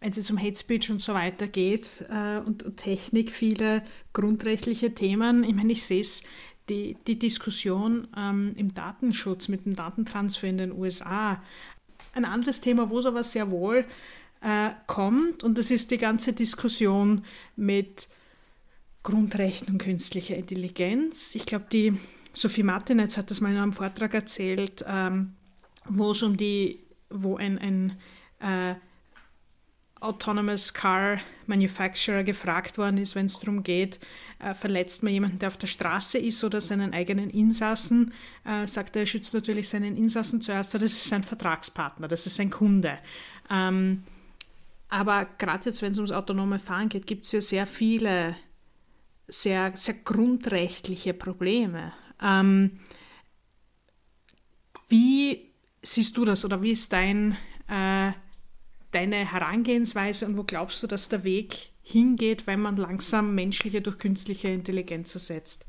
wenn es um Hate Speech und so weiter geht äh, und, und, Technik viele grundrechtliche Themen. Ich meine, ich sehe es, die, die Diskussion ähm, im Datenschutz mit dem Datentransfer in den USA. Ein anderes Thema, wo es aber sehr wohl äh, kommt. Und das ist die ganze Diskussion mit Grundrechten und künstlicher Intelligenz. Ich glaube, die Sophie Martinetz hat das mal in einem Vortrag erzählt, ähm, wo es um die, wo ein, ein äh, Autonomous Car Manufacturer gefragt worden ist, wenn es darum geht, äh, verletzt man jemanden, der auf der Straße ist oder seinen eigenen Insassen, äh, sagt er, er schützt natürlich seinen Insassen zuerst, aber das ist sein Vertragspartner, das ist sein Kunde. Ähm, aber gerade jetzt, wenn es ums autonome Fahren geht, gibt es ja sehr viele, sehr, sehr grundrechtliche Probleme. Ähm, wie siehst du das oder wie ist dein, äh, deine Herangehensweise und wo glaubst du, dass der Weg hingeht, wenn man langsam menschliche durch künstliche Intelligenz ersetzt?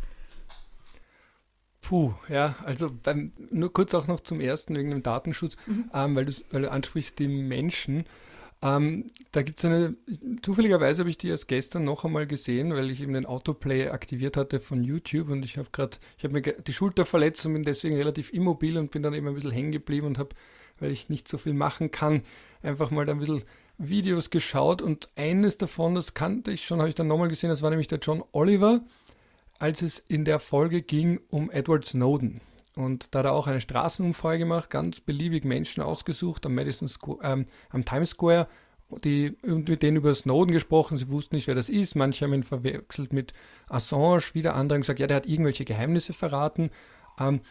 Puh, ja, also beim, nur kurz auch noch zum ersten wegen dem Datenschutz, mhm. ähm, weil, weil, du ansprichst die Menschen. Ähm, da gibt es eine, zufälligerweise habe ich die erst gestern noch einmal gesehen, weil ich eben den Autoplay aktiviert hatte von YouTube und ich habe gerade, ich habe mir die Schulter verletzt und bin deswegen relativ immobil und bin dann eben ein bisschen hängen geblieben und habe, weil ich nicht so viel machen kann, einfach mal ein bisschen Videos geschaut und eines davon, das kannte ich schon, habe ich dann nochmal gesehen, das war nämlich der John Oliver, als es in der Folge ging um Edward Snowden. Und da hat er auch eine Straßenumfrage gemacht, ganz beliebig Menschen ausgesucht am, Madison Square, ähm, am Times Square, die, mit denen über Snowden gesprochen, sie wussten nicht, wer das ist. Manche haben ihn verwechselt mit Assange, wieder andere haben gesagt, ja, der hat irgendwelche Geheimnisse verraten. Ähm,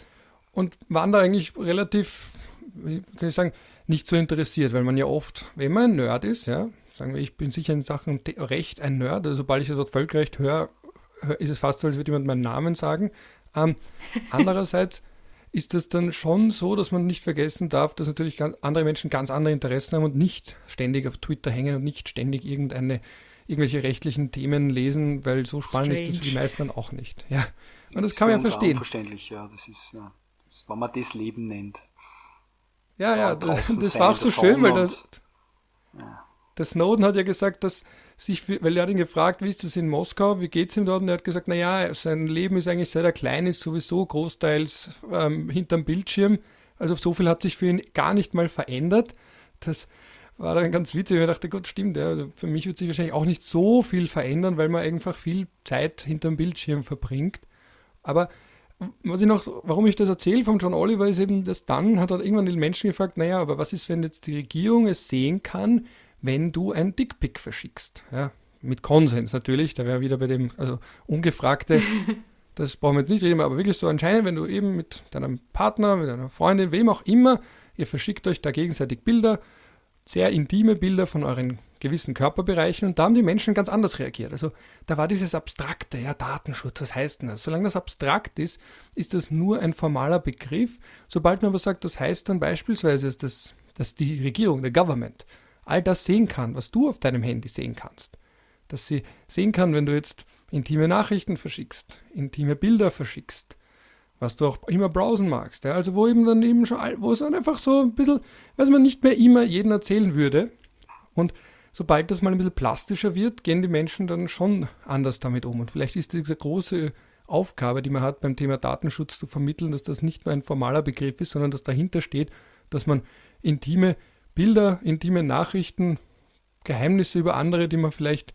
und waren da eigentlich relativ, wie kann ich sagen, nicht so interessiert, weil man ja oft, wenn man ein Nerd ist, ja, sagen wir, ich bin sicher in Sachen Recht ein Nerd, also sobald ich das Wort Völkerrecht höre, ist es fast so, als würde jemand meinen Namen sagen. Ähm, andererseits ist das dann schon so, dass man nicht vergessen darf, dass natürlich andere Menschen ganz andere Interessen haben und nicht ständig auf Twitter hängen und nicht ständig irgendeine, irgendwelche rechtlichen Themen lesen, weil so spannend Strange. ist das für die meisten dann auch nicht. Ja. Und das, das kann man ja verstehen. Verständlich, ja. Das ist, ja, das, wenn man das Leben nennt. Ja, ja, da das, war auch so schön, weil das, ja. der Snowden hat ja gesagt, dass sich, weil er hat ihn gefragt, wie ist das in Moskau, wie geht es ihm dort? Und er hat gesagt, naja, sein Leben ist eigentlich, sehr er klein ist, sowieso großteils ähm, hinterm Bildschirm. Also so viel hat sich für ihn gar nicht mal verändert. Das war dann ganz witzig. Ich dachte, Gott, stimmt. Ja. Also für mich wird sich wahrscheinlich auch nicht so viel verändern, weil man einfach viel Zeit hinterm Bildschirm verbringt. Aber was ich noch, warum ich das erzähle vom John Oliver, ist eben, dass dann hat er irgendwann den Menschen gefragt, naja, aber was ist, wenn jetzt die Regierung es sehen kann, wenn du ein Dickpick verschickst. Ja, mit Konsens natürlich, da wäre wieder bei dem, also ungefragte, das brauchen wir jetzt nicht reden, aber wirklich so anscheinend, wenn du eben mit deinem Partner, mit deiner Freundin, wem auch immer, ihr verschickt euch da gegenseitig Bilder, sehr intime Bilder von euren gewissen Körperbereichen und da haben die Menschen ganz anders reagiert. Also da war dieses Abstrakte, ja, Datenschutz, was heißt denn das? Solange das abstrakt ist, ist das nur ein formaler Begriff. Sobald man aber sagt, das heißt dann beispielsweise, dass, dass die Regierung, der Government, all das sehen kann, was du auf deinem Handy sehen kannst. Dass sie sehen kann, wenn du jetzt intime Nachrichten verschickst, intime Bilder verschickst, was du auch immer browsen magst. Ja? Also wo eben dann eben schon, wo es dann einfach so ein bisschen, was man nicht mehr immer jedem erzählen würde. Und sobald das mal ein bisschen plastischer wird, gehen die Menschen dann schon anders damit um. Und vielleicht ist diese große Aufgabe, die man hat beim Thema Datenschutz zu vermitteln, dass das nicht nur ein formaler Begriff ist, sondern dass dahinter steht, dass man intime Bilder, intime Nachrichten, Geheimnisse über andere, die man vielleicht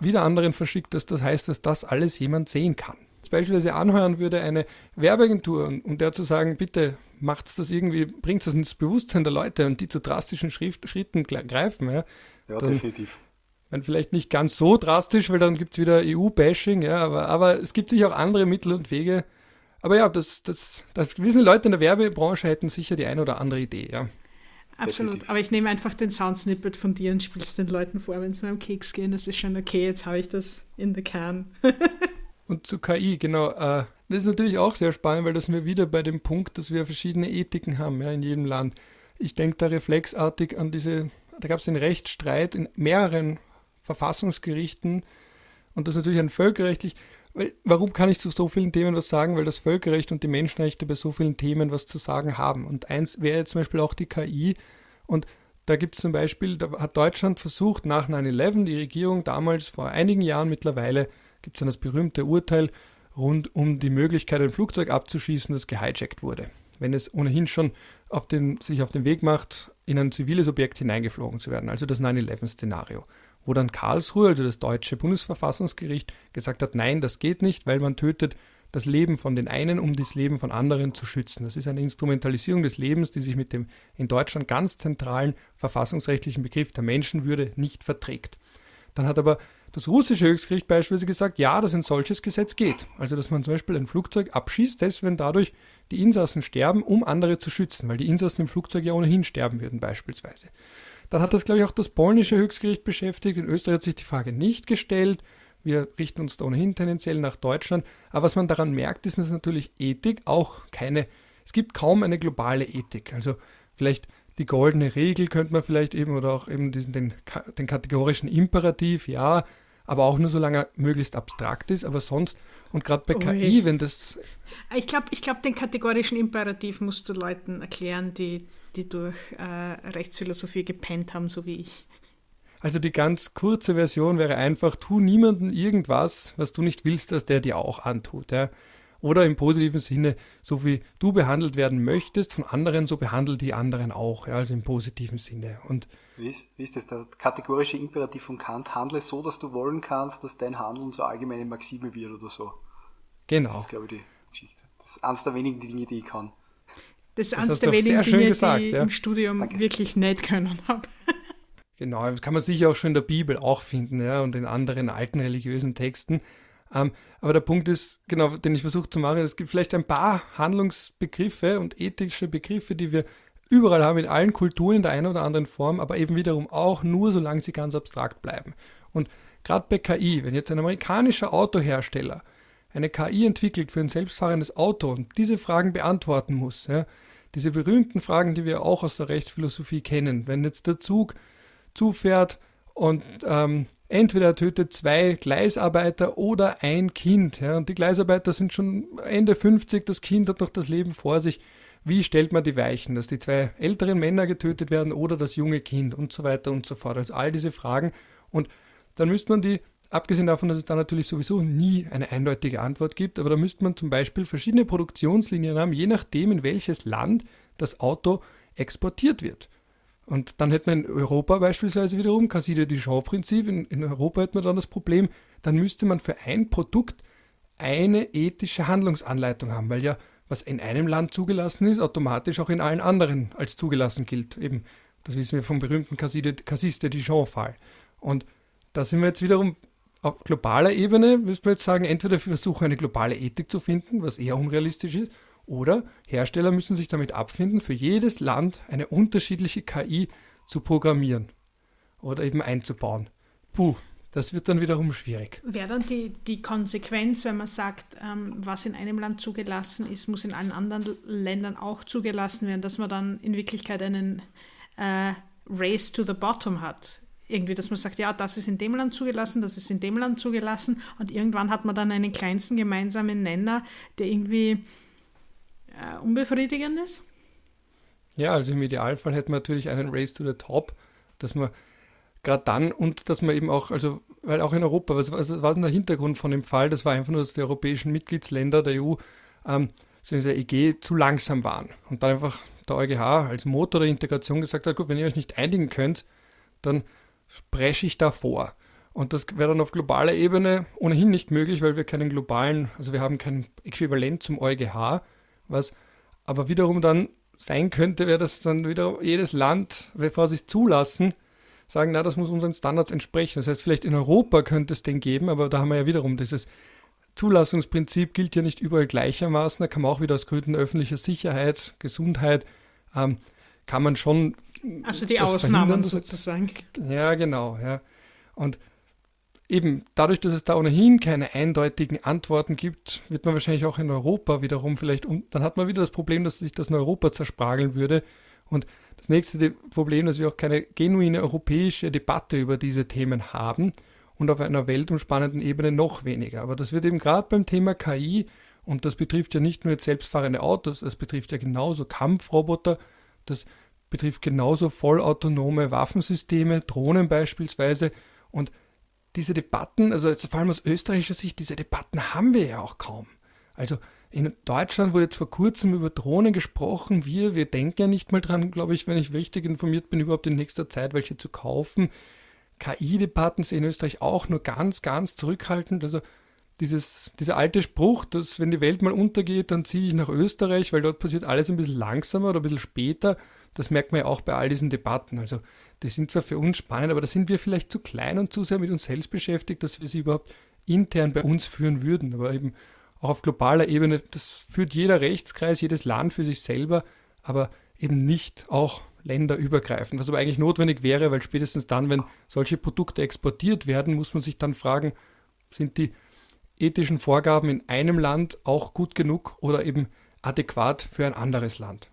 wieder anderen verschickt, dass das heißt, dass das alles jemand sehen kann. Beispielsweise anhören würde eine Werbeagentur und der zu sagen, bitte macht's das irgendwie, bringt es ins Bewusstsein der Leute und die zu drastischen Schrift, Schritten greifen. Ja, ja dann, definitiv. Wenn vielleicht nicht ganz so drastisch, weil dann gibt es wieder EU-Bashing, ja, aber, aber es gibt sicher auch andere Mittel und Wege. Aber ja, das, das, das wissen Leute in der Werbebranche hätten sicher die eine oder andere Idee, ja. Absolut, aber ich nehme einfach den Soundsnippet von dir und spiele es den Leuten vor, wenn sie mir am Keks gehen. Das ist schon okay, jetzt habe ich das in the can. und zu KI, genau. Äh, das ist natürlich auch sehr spannend, weil das mir wieder bei dem Punkt, dass wir verschiedene Ethiken haben ja, in jedem Land. Ich denke da reflexartig an diese, da gab es den Rechtsstreit in mehreren Verfassungsgerichten und das ist natürlich ein völkerrechtlich Warum kann ich zu so vielen Themen was sagen? Weil das Völkerrecht und die Menschenrechte bei so vielen Themen was zu sagen haben. Und eins wäre jetzt zum Beispiel auch die KI. Und da gibt es zum Beispiel, da hat Deutschland versucht, nach 9-11, die Regierung damals vor einigen Jahren mittlerweile, gibt es dann das berühmte Urteil rund um die Möglichkeit, ein Flugzeug abzuschießen, das gehijackt wurde. Wenn es ohnehin schon auf den, sich auf den Weg macht, in ein ziviles Objekt hineingeflogen zu werden, also das 9-11-Szenario wo dann Karlsruhe, also das deutsche Bundesverfassungsgericht, gesagt hat, nein, das geht nicht, weil man tötet das Leben von den einen, um das Leben von anderen zu schützen. Das ist eine Instrumentalisierung des Lebens, die sich mit dem in Deutschland ganz zentralen verfassungsrechtlichen Begriff der Menschenwürde nicht verträgt. Dann hat aber das russische Höchstgericht beispielsweise gesagt, ja, dass ein solches Gesetz geht. Also, dass man zum Beispiel ein Flugzeug abschießt, selbst wenn dadurch die Insassen sterben, um andere zu schützen, weil die Insassen im Flugzeug ja ohnehin sterben würden beispielsweise. Dann hat das, glaube ich, auch das polnische Höchstgericht beschäftigt. In Österreich hat sich die Frage nicht gestellt. Wir richten uns da ohnehin tendenziell nach Deutschland. Aber was man daran merkt, ist, dass natürlich Ethik auch keine, es gibt kaum eine globale Ethik. Also vielleicht die goldene Regel könnte man vielleicht eben oder auch eben diesen, den, den kategorischen Imperativ, ja, aber auch nur solange er möglichst abstrakt ist, aber sonst und gerade bei Ui. KI, wenn das. Ich glaube, ich glaub, den kategorischen Imperativ musst du Leuten erklären, die die durch äh, Rechtsphilosophie gepennt haben, so wie ich. Also die ganz kurze Version wäre einfach, tu niemandem irgendwas, was du nicht willst, dass der dir auch antut. Ja? Oder im positiven Sinne, so wie du behandelt werden möchtest von anderen, so behandelt die anderen auch, ja? also im positiven Sinne. Und wie ist, wie ist das, der kategorische Imperativ von Kant, handle so, dass du wollen kannst, dass dein Handeln zur allgemeinen Maxime wird oder so. Genau. Das ist, glaube ich, die Geschichte. Das ist eines der wenigen Dinge, die ich kann. Das ist eines der wenigen Dinge, gesagt, die ich ja. im Studium Danke. wirklich nicht können habe. Genau, das kann man sicher auch schon in der Bibel auch finden ja, und in anderen alten religiösen Texten. Ähm, aber der Punkt ist, genau, den ich versuche zu machen, es gibt vielleicht ein paar Handlungsbegriffe und ethische Begriffe, die wir überall haben, in allen Kulturen in der einen oder anderen Form, aber eben wiederum auch nur, solange sie ganz abstrakt bleiben. Und gerade bei KI, wenn jetzt ein amerikanischer Autohersteller eine KI entwickelt für ein selbstfahrendes Auto und diese Fragen beantworten muss, ja, diese berühmten Fragen, die wir auch aus der Rechtsphilosophie kennen. Wenn jetzt der Zug zufährt und ähm, entweder tötet zwei Gleisarbeiter oder ein Kind. Ja, und die Gleisarbeiter sind schon Ende 50, das Kind hat noch das Leben vor sich. Wie stellt man die Weichen, dass die zwei älteren Männer getötet werden oder das junge Kind und so weiter und so fort. Also all diese Fragen. Und dann müsste man die Abgesehen davon, dass es da natürlich sowieso nie eine eindeutige Antwort gibt, aber da müsste man zum Beispiel verschiedene Produktionslinien haben, je nachdem, in welches Land das Auto exportiert wird. Und dann hätte man in Europa beispielsweise wiederum Casille Dijon-Prinzip. In, in Europa hätte man dann das Problem, dann müsste man für ein Produkt eine ethische Handlungsanleitung haben, weil ja, was in einem Land zugelassen ist, automatisch auch in allen anderen als zugelassen gilt. Eben, das wissen wir vom berühmten Cassis de Dijon-Fall. Und da sind wir jetzt wiederum auf globaler Ebene müsste man jetzt sagen, entweder versuchen eine globale Ethik zu finden, was eher unrealistisch ist, oder Hersteller müssen sich damit abfinden, für jedes Land eine unterschiedliche KI zu programmieren oder eben einzubauen. Puh, das wird dann wiederum schwierig. Wäre dann die, die Konsequenz, wenn man sagt, ähm, was in einem Land zugelassen ist, muss in allen anderen Ländern auch zugelassen werden, dass man dann in Wirklichkeit einen äh, Race to the Bottom hat irgendwie, dass man sagt, ja, das ist in dem Land zugelassen, das ist in dem Land zugelassen und irgendwann hat man dann einen kleinsten gemeinsamen Nenner, der irgendwie äh, unbefriedigend ist. Ja, also im Idealfall hätte man natürlich einen Race to the Top, dass man gerade dann und dass man eben auch, also, weil auch in Europa, was, was war denn der Hintergrund von dem Fall? Das war einfach nur, dass die europäischen Mitgliedsländer der EU, ähm, also der EG, zu langsam waren und dann einfach der EuGH als Motor der Integration gesagt hat, gut, wenn ihr euch nicht einigen könnt, dann presche ich davor. Und das wäre dann auf globaler Ebene ohnehin nicht möglich, weil wir keinen globalen, also wir haben kein Äquivalent zum EuGH, was aber wiederum dann sein könnte, wäre das dann wieder jedes Land, bevor sie es zulassen, sagen, na, das muss unseren Standards entsprechen. Das heißt, vielleicht in Europa könnte es den geben, aber da haben wir ja wiederum dieses Zulassungsprinzip gilt ja nicht überall gleichermaßen. Da kann man auch wieder aus Gründen öffentlicher Sicherheit, Gesundheit, ähm, kann man schon also die Ausnahmen sozusagen. Ja, genau, ja. Und eben dadurch, dass es da ohnehin keine eindeutigen Antworten gibt, wird man wahrscheinlich auch in Europa wiederum vielleicht, um, dann hat man wieder das Problem, dass sich das in Europa zersprageln würde. Und das nächste Problem, dass wir auch keine genuine europäische Debatte über diese Themen haben und auf einer weltumspannenden Ebene noch weniger. Aber das wird eben gerade beim Thema KI, und das betrifft ja nicht nur jetzt selbstfahrende Autos, es betrifft ja genauso Kampfroboter, das betrifft genauso vollautonome Waffensysteme, Drohnen beispielsweise. Und diese Debatten, also jetzt vor allem aus österreichischer Sicht, diese Debatten haben wir ja auch kaum. Also in Deutschland wurde jetzt vor kurzem über Drohnen gesprochen. Wir, wir denken ja nicht mal dran, glaube ich, wenn ich richtig informiert bin, überhaupt in nächster Zeit welche zu kaufen. KI-Debatten sehen Österreich auch nur ganz, ganz zurückhaltend. Also dieses, dieser alte Spruch, dass wenn die Welt mal untergeht, dann ziehe ich nach Österreich, weil dort passiert alles ein bisschen langsamer oder ein bisschen später das merkt man ja auch bei all diesen Debatten. Also die sind zwar für uns spannend, aber da sind wir vielleicht zu klein und zu sehr mit uns selbst beschäftigt, dass wir sie überhaupt intern bei uns führen würden. Aber eben auch auf globaler Ebene, das führt jeder Rechtskreis, jedes Land für sich selber, aber eben nicht auch länderübergreifend, was aber eigentlich notwendig wäre, weil spätestens dann, wenn solche Produkte exportiert werden, muss man sich dann fragen, sind die ethischen Vorgaben in einem Land auch gut genug oder eben adäquat für ein anderes Land?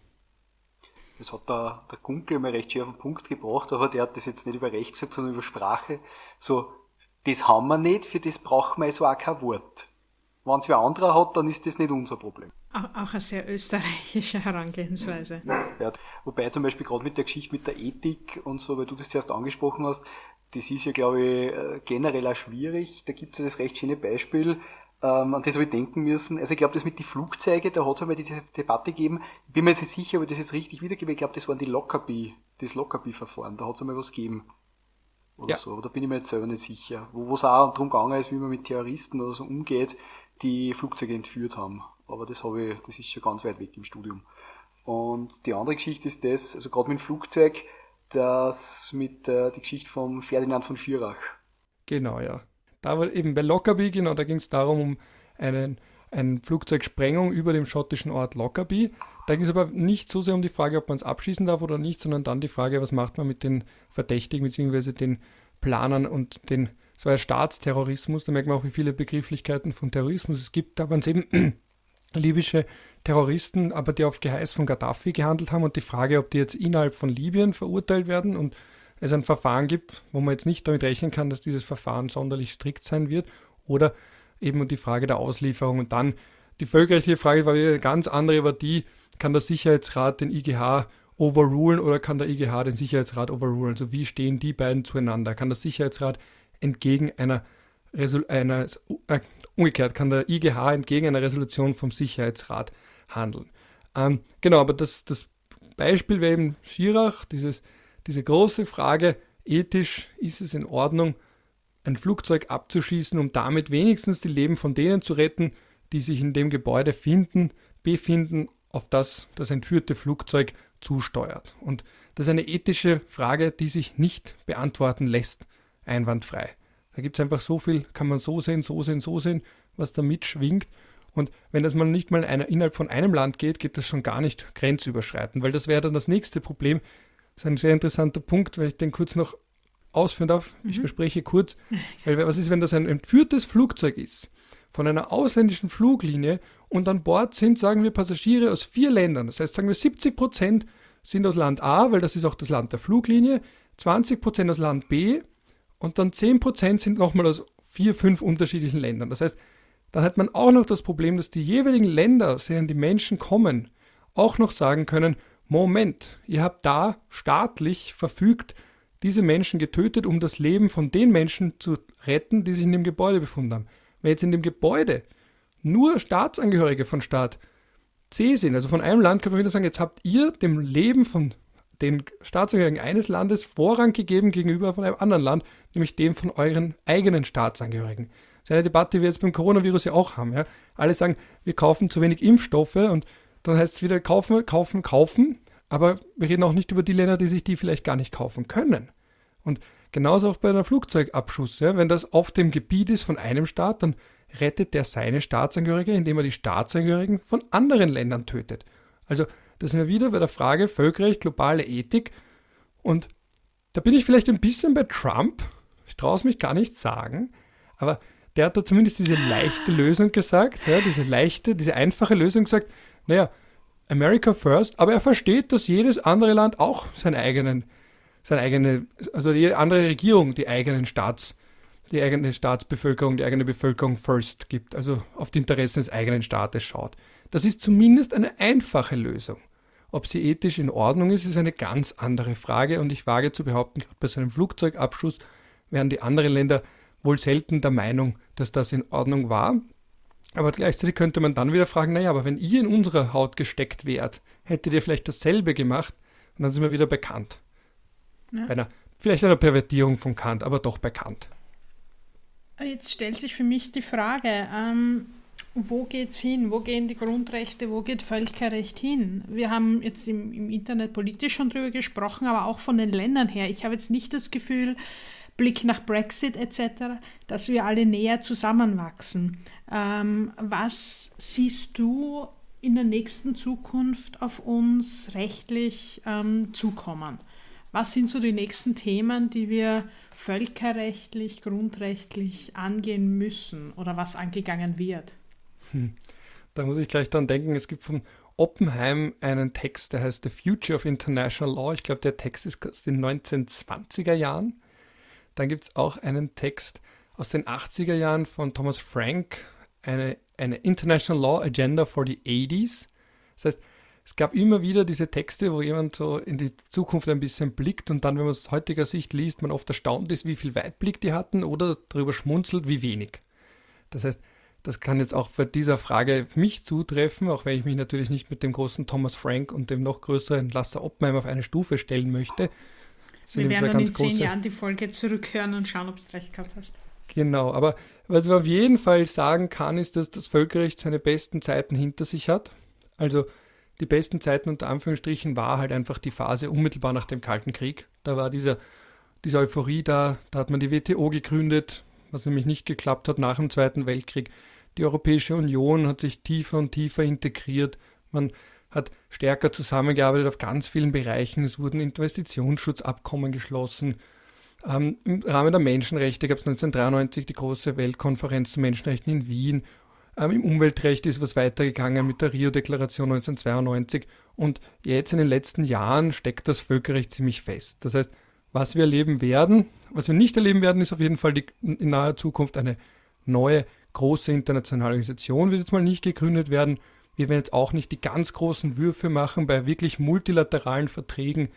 Das hat der, der Kunkel immer recht schön auf den Punkt gebracht, aber der hat das jetzt nicht über Recht gesagt, sondern über Sprache. So, das haben wir nicht, für das brauchen wir also auch kein Wort. Wenn es wer anderer hat, dann ist das nicht unser Problem. Auch, eine sehr österreichische Herangehensweise. Ja, wobei zum Beispiel gerade mit der Geschichte mit der Ethik und so, weil du das zuerst angesprochen hast, das ist ja, glaube ich, äh, generell auch schwierig. Da gibt es ja das recht schöne Beispiel, ähm, an das habe ich denken müssen. Also ich glaube, das mit den Flugzeuge, da hat es einmal diese Debatte gegeben. Ich bin mir jetzt nicht sicher, ob ich das jetzt richtig wiedergebe. Ich glaube, das waren die Lockerbie, das Lockerbie-Verfahren. Da hat es einmal was gegeben. Oder ja. so. Aber da bin ich mir jetzt selber nicht sicher. Wo es auch darum gegangen ist, wie man mit Terroristen oder so umgeht, die Flugzeuge entführt haben. Aber das habe ich, das ist schon ganz weit weg im Studium. Und die andere Geschichte ist das, also gerade mit dem Flugzeug, das mit äh, der Geschichte von Ferdinand von Schirach. Genau, ja. Da war eben bei Lockerbie, genau, da ging es darum, um einen, eine Flugzeugsprengung über dem schottischen Ort Lockerbie. Da ging es aber nicht so sehr um die Frage, ob man es abschießen darf oder nicht, sondern dann die Frage, was macht man mit den Verdächtigen bzw. den Planern und den, es war ja Staatsterrorismus, da merkt man auch, wie viele Begrifflichkeiten von Terrorismus es gibt. Da waren es eben libysche Terroristen, aber die auf Geheiß von Gaddafi gehandelt haben und die Frage, ob die jetzt innerhalb von Libyen verurteilt werden und es ein Verfahren gibt, wo man jetzt nicht damit rechnen kann, dass dieses Verfahren sonderlich strikt sein wird oder eben die Frage der Auslieferung und dann die völkerrechtliche Frage war wieder eine ganz andere, war die, kann der Sicherheitsrat den IGH overrulen oder kann der IGH den Sicherheitsrat overrulen? Also wie stehen die beiden zueinander? Kann der Sicherheitsrat entgegen einer, Resol einer äh, umgekehrt, kann der IGH entgegen einer Resolution vom Sicherheitsrat handeln? Ähm, genau, aber das, das Beispiel wäre eben Schirach, dieses diese große Frage, ethisch ist es in Ordnung, ein Flugzeug abzuschießen, um damit wenigstens die Leben von denen zu retten, die sich in dem Gebäude finden, befinden, auf das das entführte Flugzeug zusteuert. Und das ist eine ethische Frage, die sich nicht beantworten lässt, einwandfrei. Da gibt es einfach so viel, kann man so sehen, so sehen, so sehen, was da mitschwingt. Und wenn das mal nicht mal einer, innerhalb von einem Land geht, geht das schon gar nicht grenzüberschreitend, weil das wäre dann das nächste Problem. Das ist ein sehr interessanter Punkt, weil ich den kurz noch ausführen darf. Mhm. Ich verspreche kurz. Weil was ist, wenn das ein entführtes Flugzeug ist? Von einer ausländischen Fluglinie und an Bord sind, sagen wir, Passagiere aus vier Ländern. Das heißt, sagen wir, 70 Prozent sind aus Land A, weil das ist auch das Land der Fluglinie, 20 Prozent aus Land B und dann 10 Prozent sind nochmal aus vier, fünf unterschiedlichen Ländern. Das heißt, dann hat man auch noch das Problem, dass die jeweiligen Länder, aus denen die Menschen kommen, auch noch sagen können, Moment, ihr habt da staatlich verfügt, diese Menschen getötet, um das Leben von den Menschen zu retten, die sich in dem Gebäude befunden haben. Wenn jetzt in dem Gebäude nur Staatsangehörige von Staat C sind, also von einem Land, können wir wieder sagen, jetzt habt ihr dem Leben von den Staatsangehörigen eines Landes Vorrang gegeben gegenüber von einem anderen Land, nämlich dem von euren eigenen Staatsangehörigen. Das ist eine Debatte, die wir jetzt beim Coronavirus ja auch haben. Ja? Alle sagen, wir kaufen zu wenig Impfstoffe und dann heißt es wieder kaufen, kaufen, kaufen. Aber wir reden auch nicht über die Länder, die sich die vielleicht gar nicht kaufen können. Und genauso auch bei einer Flugzeugabschuss. Ja, wenn das auf dem Gebiet ist von einem Staat, dann rettet der seine Staatsangehörige, indem er die Staatsangehörigen von anderen Ländern tötet. Also da sind wir wieder bei der Frage Völkerrecht, globale Ethik. Und da bin ich vielleicht ein bisschen bei Trump. Ich traue es mich gar nicht sagen. Aber der hat da zumindest diese leichte Lösung gesagt, ja, diese leichte, diese einfache Lösung gesagt, naja, America First, aber er versteht, dass jedes andere Land auch seinen eigenen, seine eigene, also jede andere Regierung die eigenen Staats, die eigene Staatsbevölkerung, die eigene Bevölkerung first gibt, also auf die Interessen des eigenen Staates schaut. Das ist zumindest eine einfache Lösung. Ob sie ethisch in Ordnung ist, ist eine ganz andere Frage und ich wage zu behaupten, gerade bei so einem Flugzeugabschuss wären die anderen Länder wohl selten der Meinung, dass das in Ordnung war. Aber gleichzeitig könnte man dann wieder fragen, naja, aber wenn ihr in unsere Haut gesteckt wärt, hättet ihr vielleicht dasselbe gemacht und dann sind wir wieder bekannt. Ja. Einer, vielleicht eine Pervertierung von Kant, aber doch bekannt. Jetzt stellt sich für mich die Frage, ähm, wo geht's hin? Wo gehen die Grundrechte, wo geht Völkerrecht hin? Wir haben jetzt im, im Internet politisch schon drüber gesprochen, aber auch von den Ländern her. Ich habe jetzt nicht das Gefühl, Blick nach Brexit etc., dass wir alle näher zusammenwachsen. Ähm, was siehst du in der nächsten Zukunft auf uns rechtlich ähm, zukommen? Was sind so die nächsten Themen, die wir völkerrechtlich, grundrechtlich angehen müssen oder was angegangen wird? Hm. Da muss ich gleich dran denken, es gibt von Oppenheim einen Text, der heißt The Future of International Law. Ich glaube, der Text ist aus den 1920er Jahren. Dann gibt es auch einen Text aus den 80er Jahren von Thomas Frank, eine, eine International Law Agenda for the 80s. Das heißt, es gab immer wieder diese Texte, wo jemand so in die Zukunft ein bisschen blickt und dann, wenn man es aus heutiger Sicht liest, man oft erstaunt ist, wie viel Weitblick die hatten oder darüber schmunzelt, wie wenig. Das heißt, das kann jetzt auch bei dieser Frage mich zutreffen, auch wenn ich mich natürlich nicht mit dem großen Thomas Frank und dem noch größeren Lasse Oppenheim auf eine Stufe stellen möchte. Wir werden dann in zehn Jahren die Folge zurückhören und schauen, ob du recht gehabt hast. Genau, aber was man auf jeden Fall sagen kann, ist, dass das Völkerrecht seine besten Zeiten hinter sich hat. Also die besten Zeiten unter Anführungsstrichen war halt einfach die Phase unmittelbar nach dem Kalten Krieg. Da war dieser, diese Euphorie da, da hat man die WTO gegründet, was nämlich nicht geklappt hat nach dem Zweiten Weltkrieg. Die Europäische Union hat sich tiefer und tiefer integriert. Man hat stärker zusammengearbeitet auf ganz vielen Bereichen. Es wurden Investitionsschutzabkommen geschlossen. Ähm, Im Rahmen der Menschenrechte gab es 1993 die große Weltkonferenz zu Menschenrechten in Wien. Ähm, Im Umweltrecht ist was weitergegangen mit der Rio-Deklaration 1992 und jetzt in den letzten Jahren steckt das Völkerrecht ziemlich fest. Das heißt, was wir erleben werden, was wir nicht erleben werden, ist auf jeden Fall die, in naher Zukunft eine neue große internationale Organisation, wird jetzt mal nicht gegründet werden. Wir werden jetzt auch nicht die ganz großen Würfe machen bei wirklich multilateralen Verträgen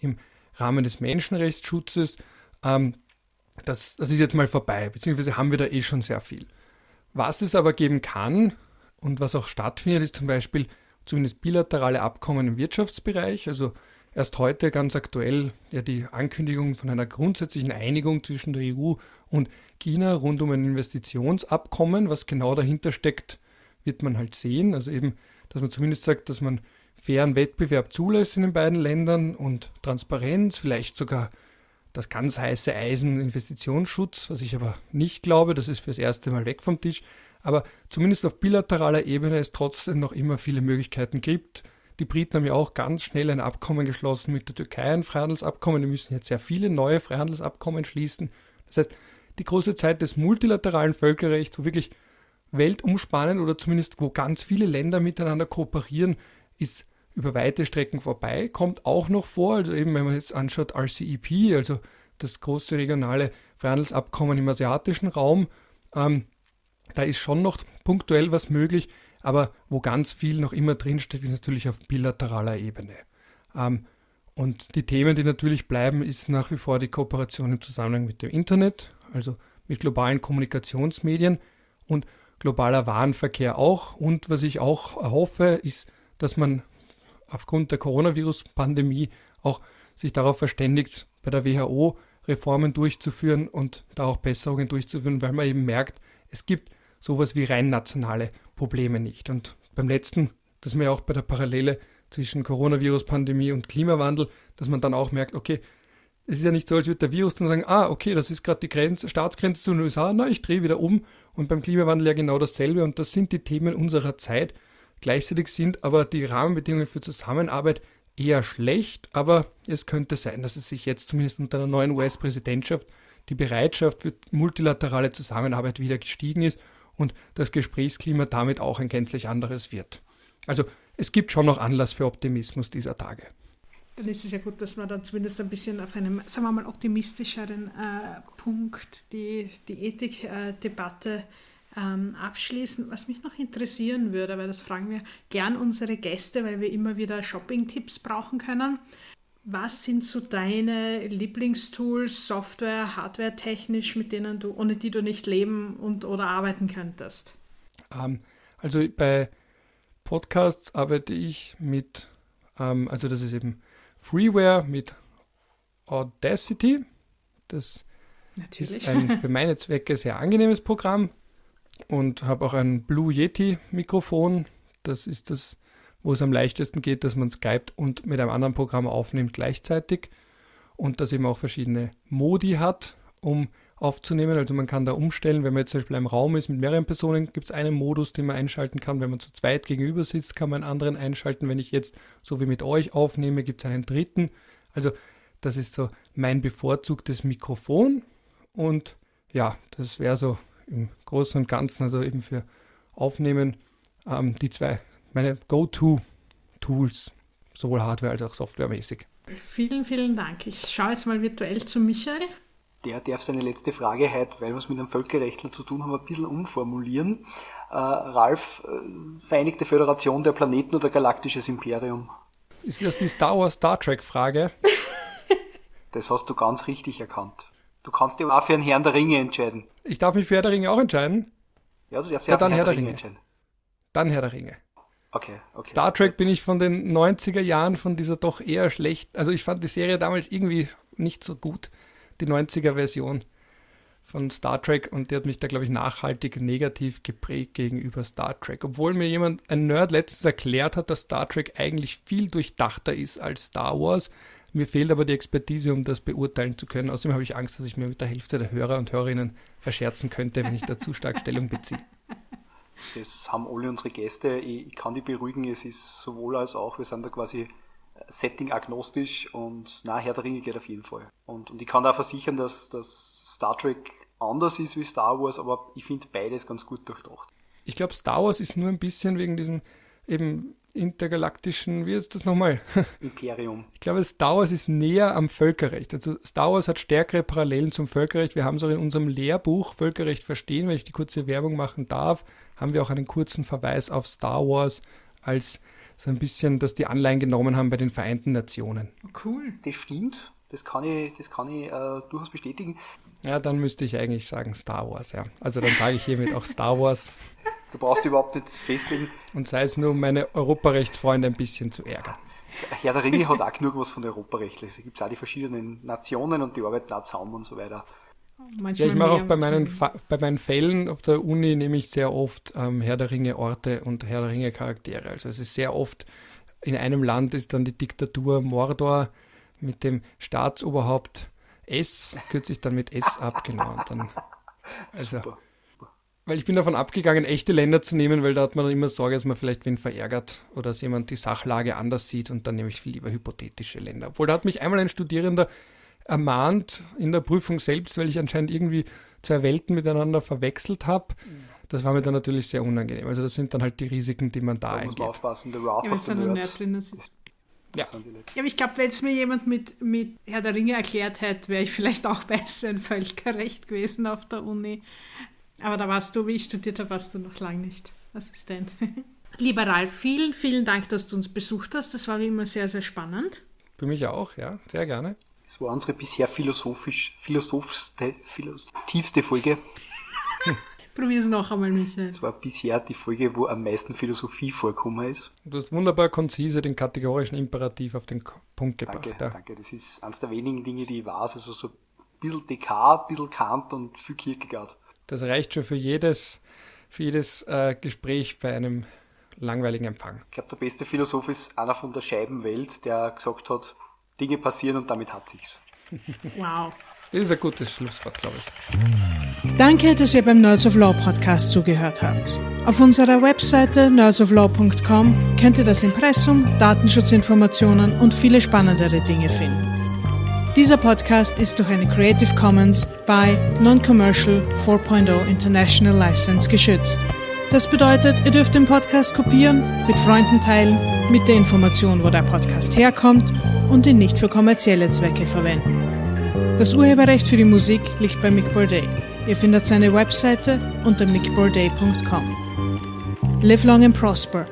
im Rahmen des Menschenrechtsschutzes, ähm, das, das ist jetzt mal vorbei, beziehungsweise haben wir da eh schon sehr viel. Was es aber geben kann und was auch stattfindet, ist zum Beispiel zumindest bilaterale Abkommen im Wirtschaftsbereich. Also erst heute ganz aktuell ja die Ankündigung von einer grundsätzlichen Einigung zwischen der EU und China rund um ein Investitionsabkommen. Was genau dahinter steckt, wird man halt sehen. Also eben, dass man zumindest sagt, dass man fairen Wettbewerb zulässt in den beiden Ländern und Transparenz, vielleicht sogar das ganz heiße Eisen Investitionsschutz, was ich aber nicht glaube, das ist fürs erste Mal weg vom Tisch, aber zumindest auf bilateraler Ebene es trotzdem noch immer viele Möglichkeiten gibt. Die Briten haben ja auch ganz schnell ein Abkommen geschlossen mit der Türkei, ein Freihandelsabkommen. Die müssen jetzt sehr viele neue Freihandelsabkommen schließen. Das heißt, die große Zeit des multilateralen Völkerrechts, wo wirklich Welt umspannen oder zumindest wo ganz viele Länder miteinander kooperieren, ist über weite Strecken vorbei, kommt auch noch vor, also eben wenn man jetzt anschaut RCEP, also das große regionale Freihandelsabkommen im asiatischen Raum, ähm, da ist schon noch punktuell was möglich, aber wo ganz viel noch immer drinsteckt, ist natürlich auf bilateraler Ebene. Ähm, und die Themen, die natürlich bleiben, ist nach wie vor die Kooperation im Zusammenhang mit dem Internet, also mit globalen Kommunikationsmedien und globaler Warenverkehr auch. Und was ich auch hoffe, ist, dass man aufgrund der Coronavirus-Pandemie auch sich darauf verständigt, bei der WHO Reformen durchzuführen und da auch Besserungen durchzuführen, weil man eben merkt, es gibt sowas wie rein nationale Probleme nicht. Und beim letzten, das man ja auch bei der Parallele zwischen Coronavirus-Pandemie und Klimawandel, dass man dann auch merkt, okay, es ist ja nicht so, als würde der Virus dann sagen, ah, okay, das ist gerade die Grenze, Staatsgrenze zu den USA, na, ich drehe wieder um. Und beim Klimawandel ja genau dasselbe. Und das sind die Themen unserer Zeit, gleichzeitig sind aber die Rahmenbedingungen für Zusammenarbeit eher schlecht, aber es könnte sein, dass es sich jetzt zumindest unter der neuen US-Präsidentschaft die Bereitschaft für multilaterale Zusammenarbeit wieder gestiegen ist und das Gesprächsklima damit auch ein gänzlich anderes wird. Also es gibt schon noch Anlass für Optimismus dieser Tage. Dann ist es ja gut, dass man dann zumindest ein bisschen auf einem, sagen wir mal, optimistischeren äh, Punkt die, die Ethikdebatte äh, ähm, abschließend, was mich noch interessieren würde, weil das fragen wir gern unsere Gäste, weil wir immer wieder Shopping-Tipps brauchen können. Was sind so deine Lieblingstools, Software, Hardware technisch, mit denen du, ohne die du nicht leben und oder arbeiten könntest? Um, ähm, also bei Podcasts arbeite ich mit, um, ähm, also das ist eben Freeware mit Audacity. Das Natürlich. ist ein für meine Zwecke sehr angenehmes Programm und habe auch ein Blue Yeti Mikrofon. Das ist das, wo es am leichtesten geht, dass man Skype und mit einem anderen Programm aufnimmt gleichzeitig und das eben auch verschiedene Modi hat, um aufzunehmen. Also man kann da umstellen, wenn man jetzt zum Beispiel im Raum ist mit mehreren Personen, gibt es einen Modus, den man einschalten kann. Wenn man zu zweit gegenüber sitzt, kann man einen anderen einschalten. Wenn ich jetzt so wie mit euch aufnehme, gibt es einen dritten. Also das ist so mein bevorzugtes Mikrofon und ja, das wäre so im Großen und Ganzen, also eben für Aufnehmen, ähm, die zwei meine Go-To-Tools, sowohl hardware- als auch softwaremäßig. Vielen, vielen Dank. Ich schaue jetzt mal virtuell zu Michael. Der darf seine letzte Frage heute, weil wir es mit einem Völkerrechtler zu tun haben, ein bisschen umformulieren. Äh, Ralf, äh, Vereinigte Föderation der Planeten oder galaktisches Imperium? Ist das die Star Wars Star Trek Frage? das hast du ganz richtig erkannt. Du kannst dich auch für einen Herrn der Ringe entscheiden. Ich darf mich für Herr der Ringe auch entscheiden? Ja, du darfst ja, ja dann Herr, Herr der, der Ringe. Ringe entscheiden. Dann Herr der Ringe. Okay, okay. Star Trek bin ich von den 90er Jahren von dieser doch eher schlecht. Also ich fand die Serie damals irgendwie nicht so gut, die 90er Version von Star Trek und die hat mich da glaube ich nachhaltig negativ geprägt gegenüber Star Trek, obwohl mir jemand ein Nerd letztens erklärt hat, dass Star Trek eigentlich viel durchdachter ist als Star Wars mir fehlt aber die Expertise, um das beurteilen zu können. Außerdem habe ich Angst, dass ich mir mit der Hälfte der Hörer und Hörerinnen verscherzen könnte, wenn ich da zu stark Stellung beziehe. Das haben alle unsere Gäste. Ich kann die beruhigen. Es ist sowohl als auch. Wir sind da quasi setting-agnostisch und na, Herr der Ringe geht auf jeden Fall. Und, und ich kann da versichern, dass, dass Star Trek anders ist wie Star Wars, aber ich finde beides ganz gut durchdacht. Ich glaube, Star Wars ist nur ein bisschen wegen diesem eben intergalaktischen, wie ist das nochmal? Imperium. Ich glaube, Star Wars ist näher am Völkerrecht. Also Star Wars hat stärkere Parallelen zum Völkerrecht. Wir haben es auch in unserem Lehrbuch Völkerrecht verstehen, wenn ich die kurze Werbung machen darf, haben wir auch einen kurzen Verweis auf Star Wars als so ein bisschen, dass die Anleihen genommen haben bei den Vereinten Nationen. Cool, das stimmt. Das kann ich, das kann ich äh, durchaus bestätigen. Ja, dann müsste ich eigentlich sagen Star Wars, ja. Also dann sage ich hiermit auch Star Wars. Du brauchst überhaupt nichts festlegen. Und sei es nur, um meine Europarechtsfreunde ein bisschen zu ärgern. Herr der Ringe hat auch genug was von Europarecht. Da gibt es auch die verschiedenen Nationen und die arbeiten auch zusammen und so weiter. Manchmal ja, ich mache auch bei meinen, bei meinen Fällen auf der Uni nehme ich sehr oft ähm, Herr der Ringe Orte und Herr der Ringe Charaktere. Also es ist sehr oft, in einem Land ist dann die Diktatur Mordor mit dem Staatsoberhaupt S, kürze ich dann mit S ab, genau. dann, also, Super. Weil ich bin davon abgegangen, echte Länder zu nehmen, weil da hat man dann immer Sorge, dass man vielleicht wen verärgert oder dass jemand die Sachlage anders sieht und dann nehme ich viel lieber hypothetische Länder. Obwohl da hat mich einmal ein Studierender ermahnt in der Prüfung selbst, weil ich anscheinend irgendwie zwei Welten miteinander verwechselt habe. Das war mir dann natürlich sehr unangenehm. Also das sind dann halt die Risiken, die man da, da eingeht. Muss man aufpassen, the wrath ja, of the halt nerds. Ja. ja, aber ich glaube, wenn es mir jemand mit, mit Herr der Ringe erklärt hätte, wäre ich vielleicht auch besser in Völkerrecht gewesen auf der Uni. Aber da warst du, wie ich studiert habe, warst du noch lange nicht Assistent. Lieber Ralf, vielen, vielen Dank, dass du uns besucht hast. Das war wie immer sehr, sehr spannend. Für mich auch, ja, sehr gerne. Es war unsere bisher philosophisch, philosophischste, tiefste Folge. Probier es noch einmal, Michael. Das war bisher die Folge, wo am meisten Philosophie vorkommen ist. Du hast wunderbar konzise den kategorischen Imperativ auf den Punkt gebracht. Danke, ja. danke. das ist eines der wenigen Dinge, die ich weiß. Also so ein bisschen Descartes, ein bisschen Kant und viel Kierkegaard. Das reicht schon für jedes, für jedes äh, Gespräch bei einem langweiligen Empfang. Ich glaube, der beste Philosoph ist einer von der Scheibenwelt, der gesagt hat, Dinge passieren und damit hat sich's. wow. Das ist ein gutes Schlusswort, glaube ich. Danke, dass ihr beim Nerds of Law Podcast zugehört habt. Auf unserer Webseite nerdsoflaw.com könnt ihr das Impressum, Datenschutzinformationen und viele spannendere Dinge finden. Dieser Podcast ist durch eine Creative Commons by Non-Commercial 4.0 International License geschützt. Das bedeutet, ihr dürft den Podcast kopieren, mit Freunden teilen, mit der Information, wo der Podcast herkommt und ihn nicht für kommerzielle Zwecke verwenden. Das Urheberrecht für die Musik liegt bei Mick Bourday. Ihr findet seine Webseite unter mickbourday.com. Live long and prosper.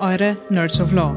Eure Nerds of Law.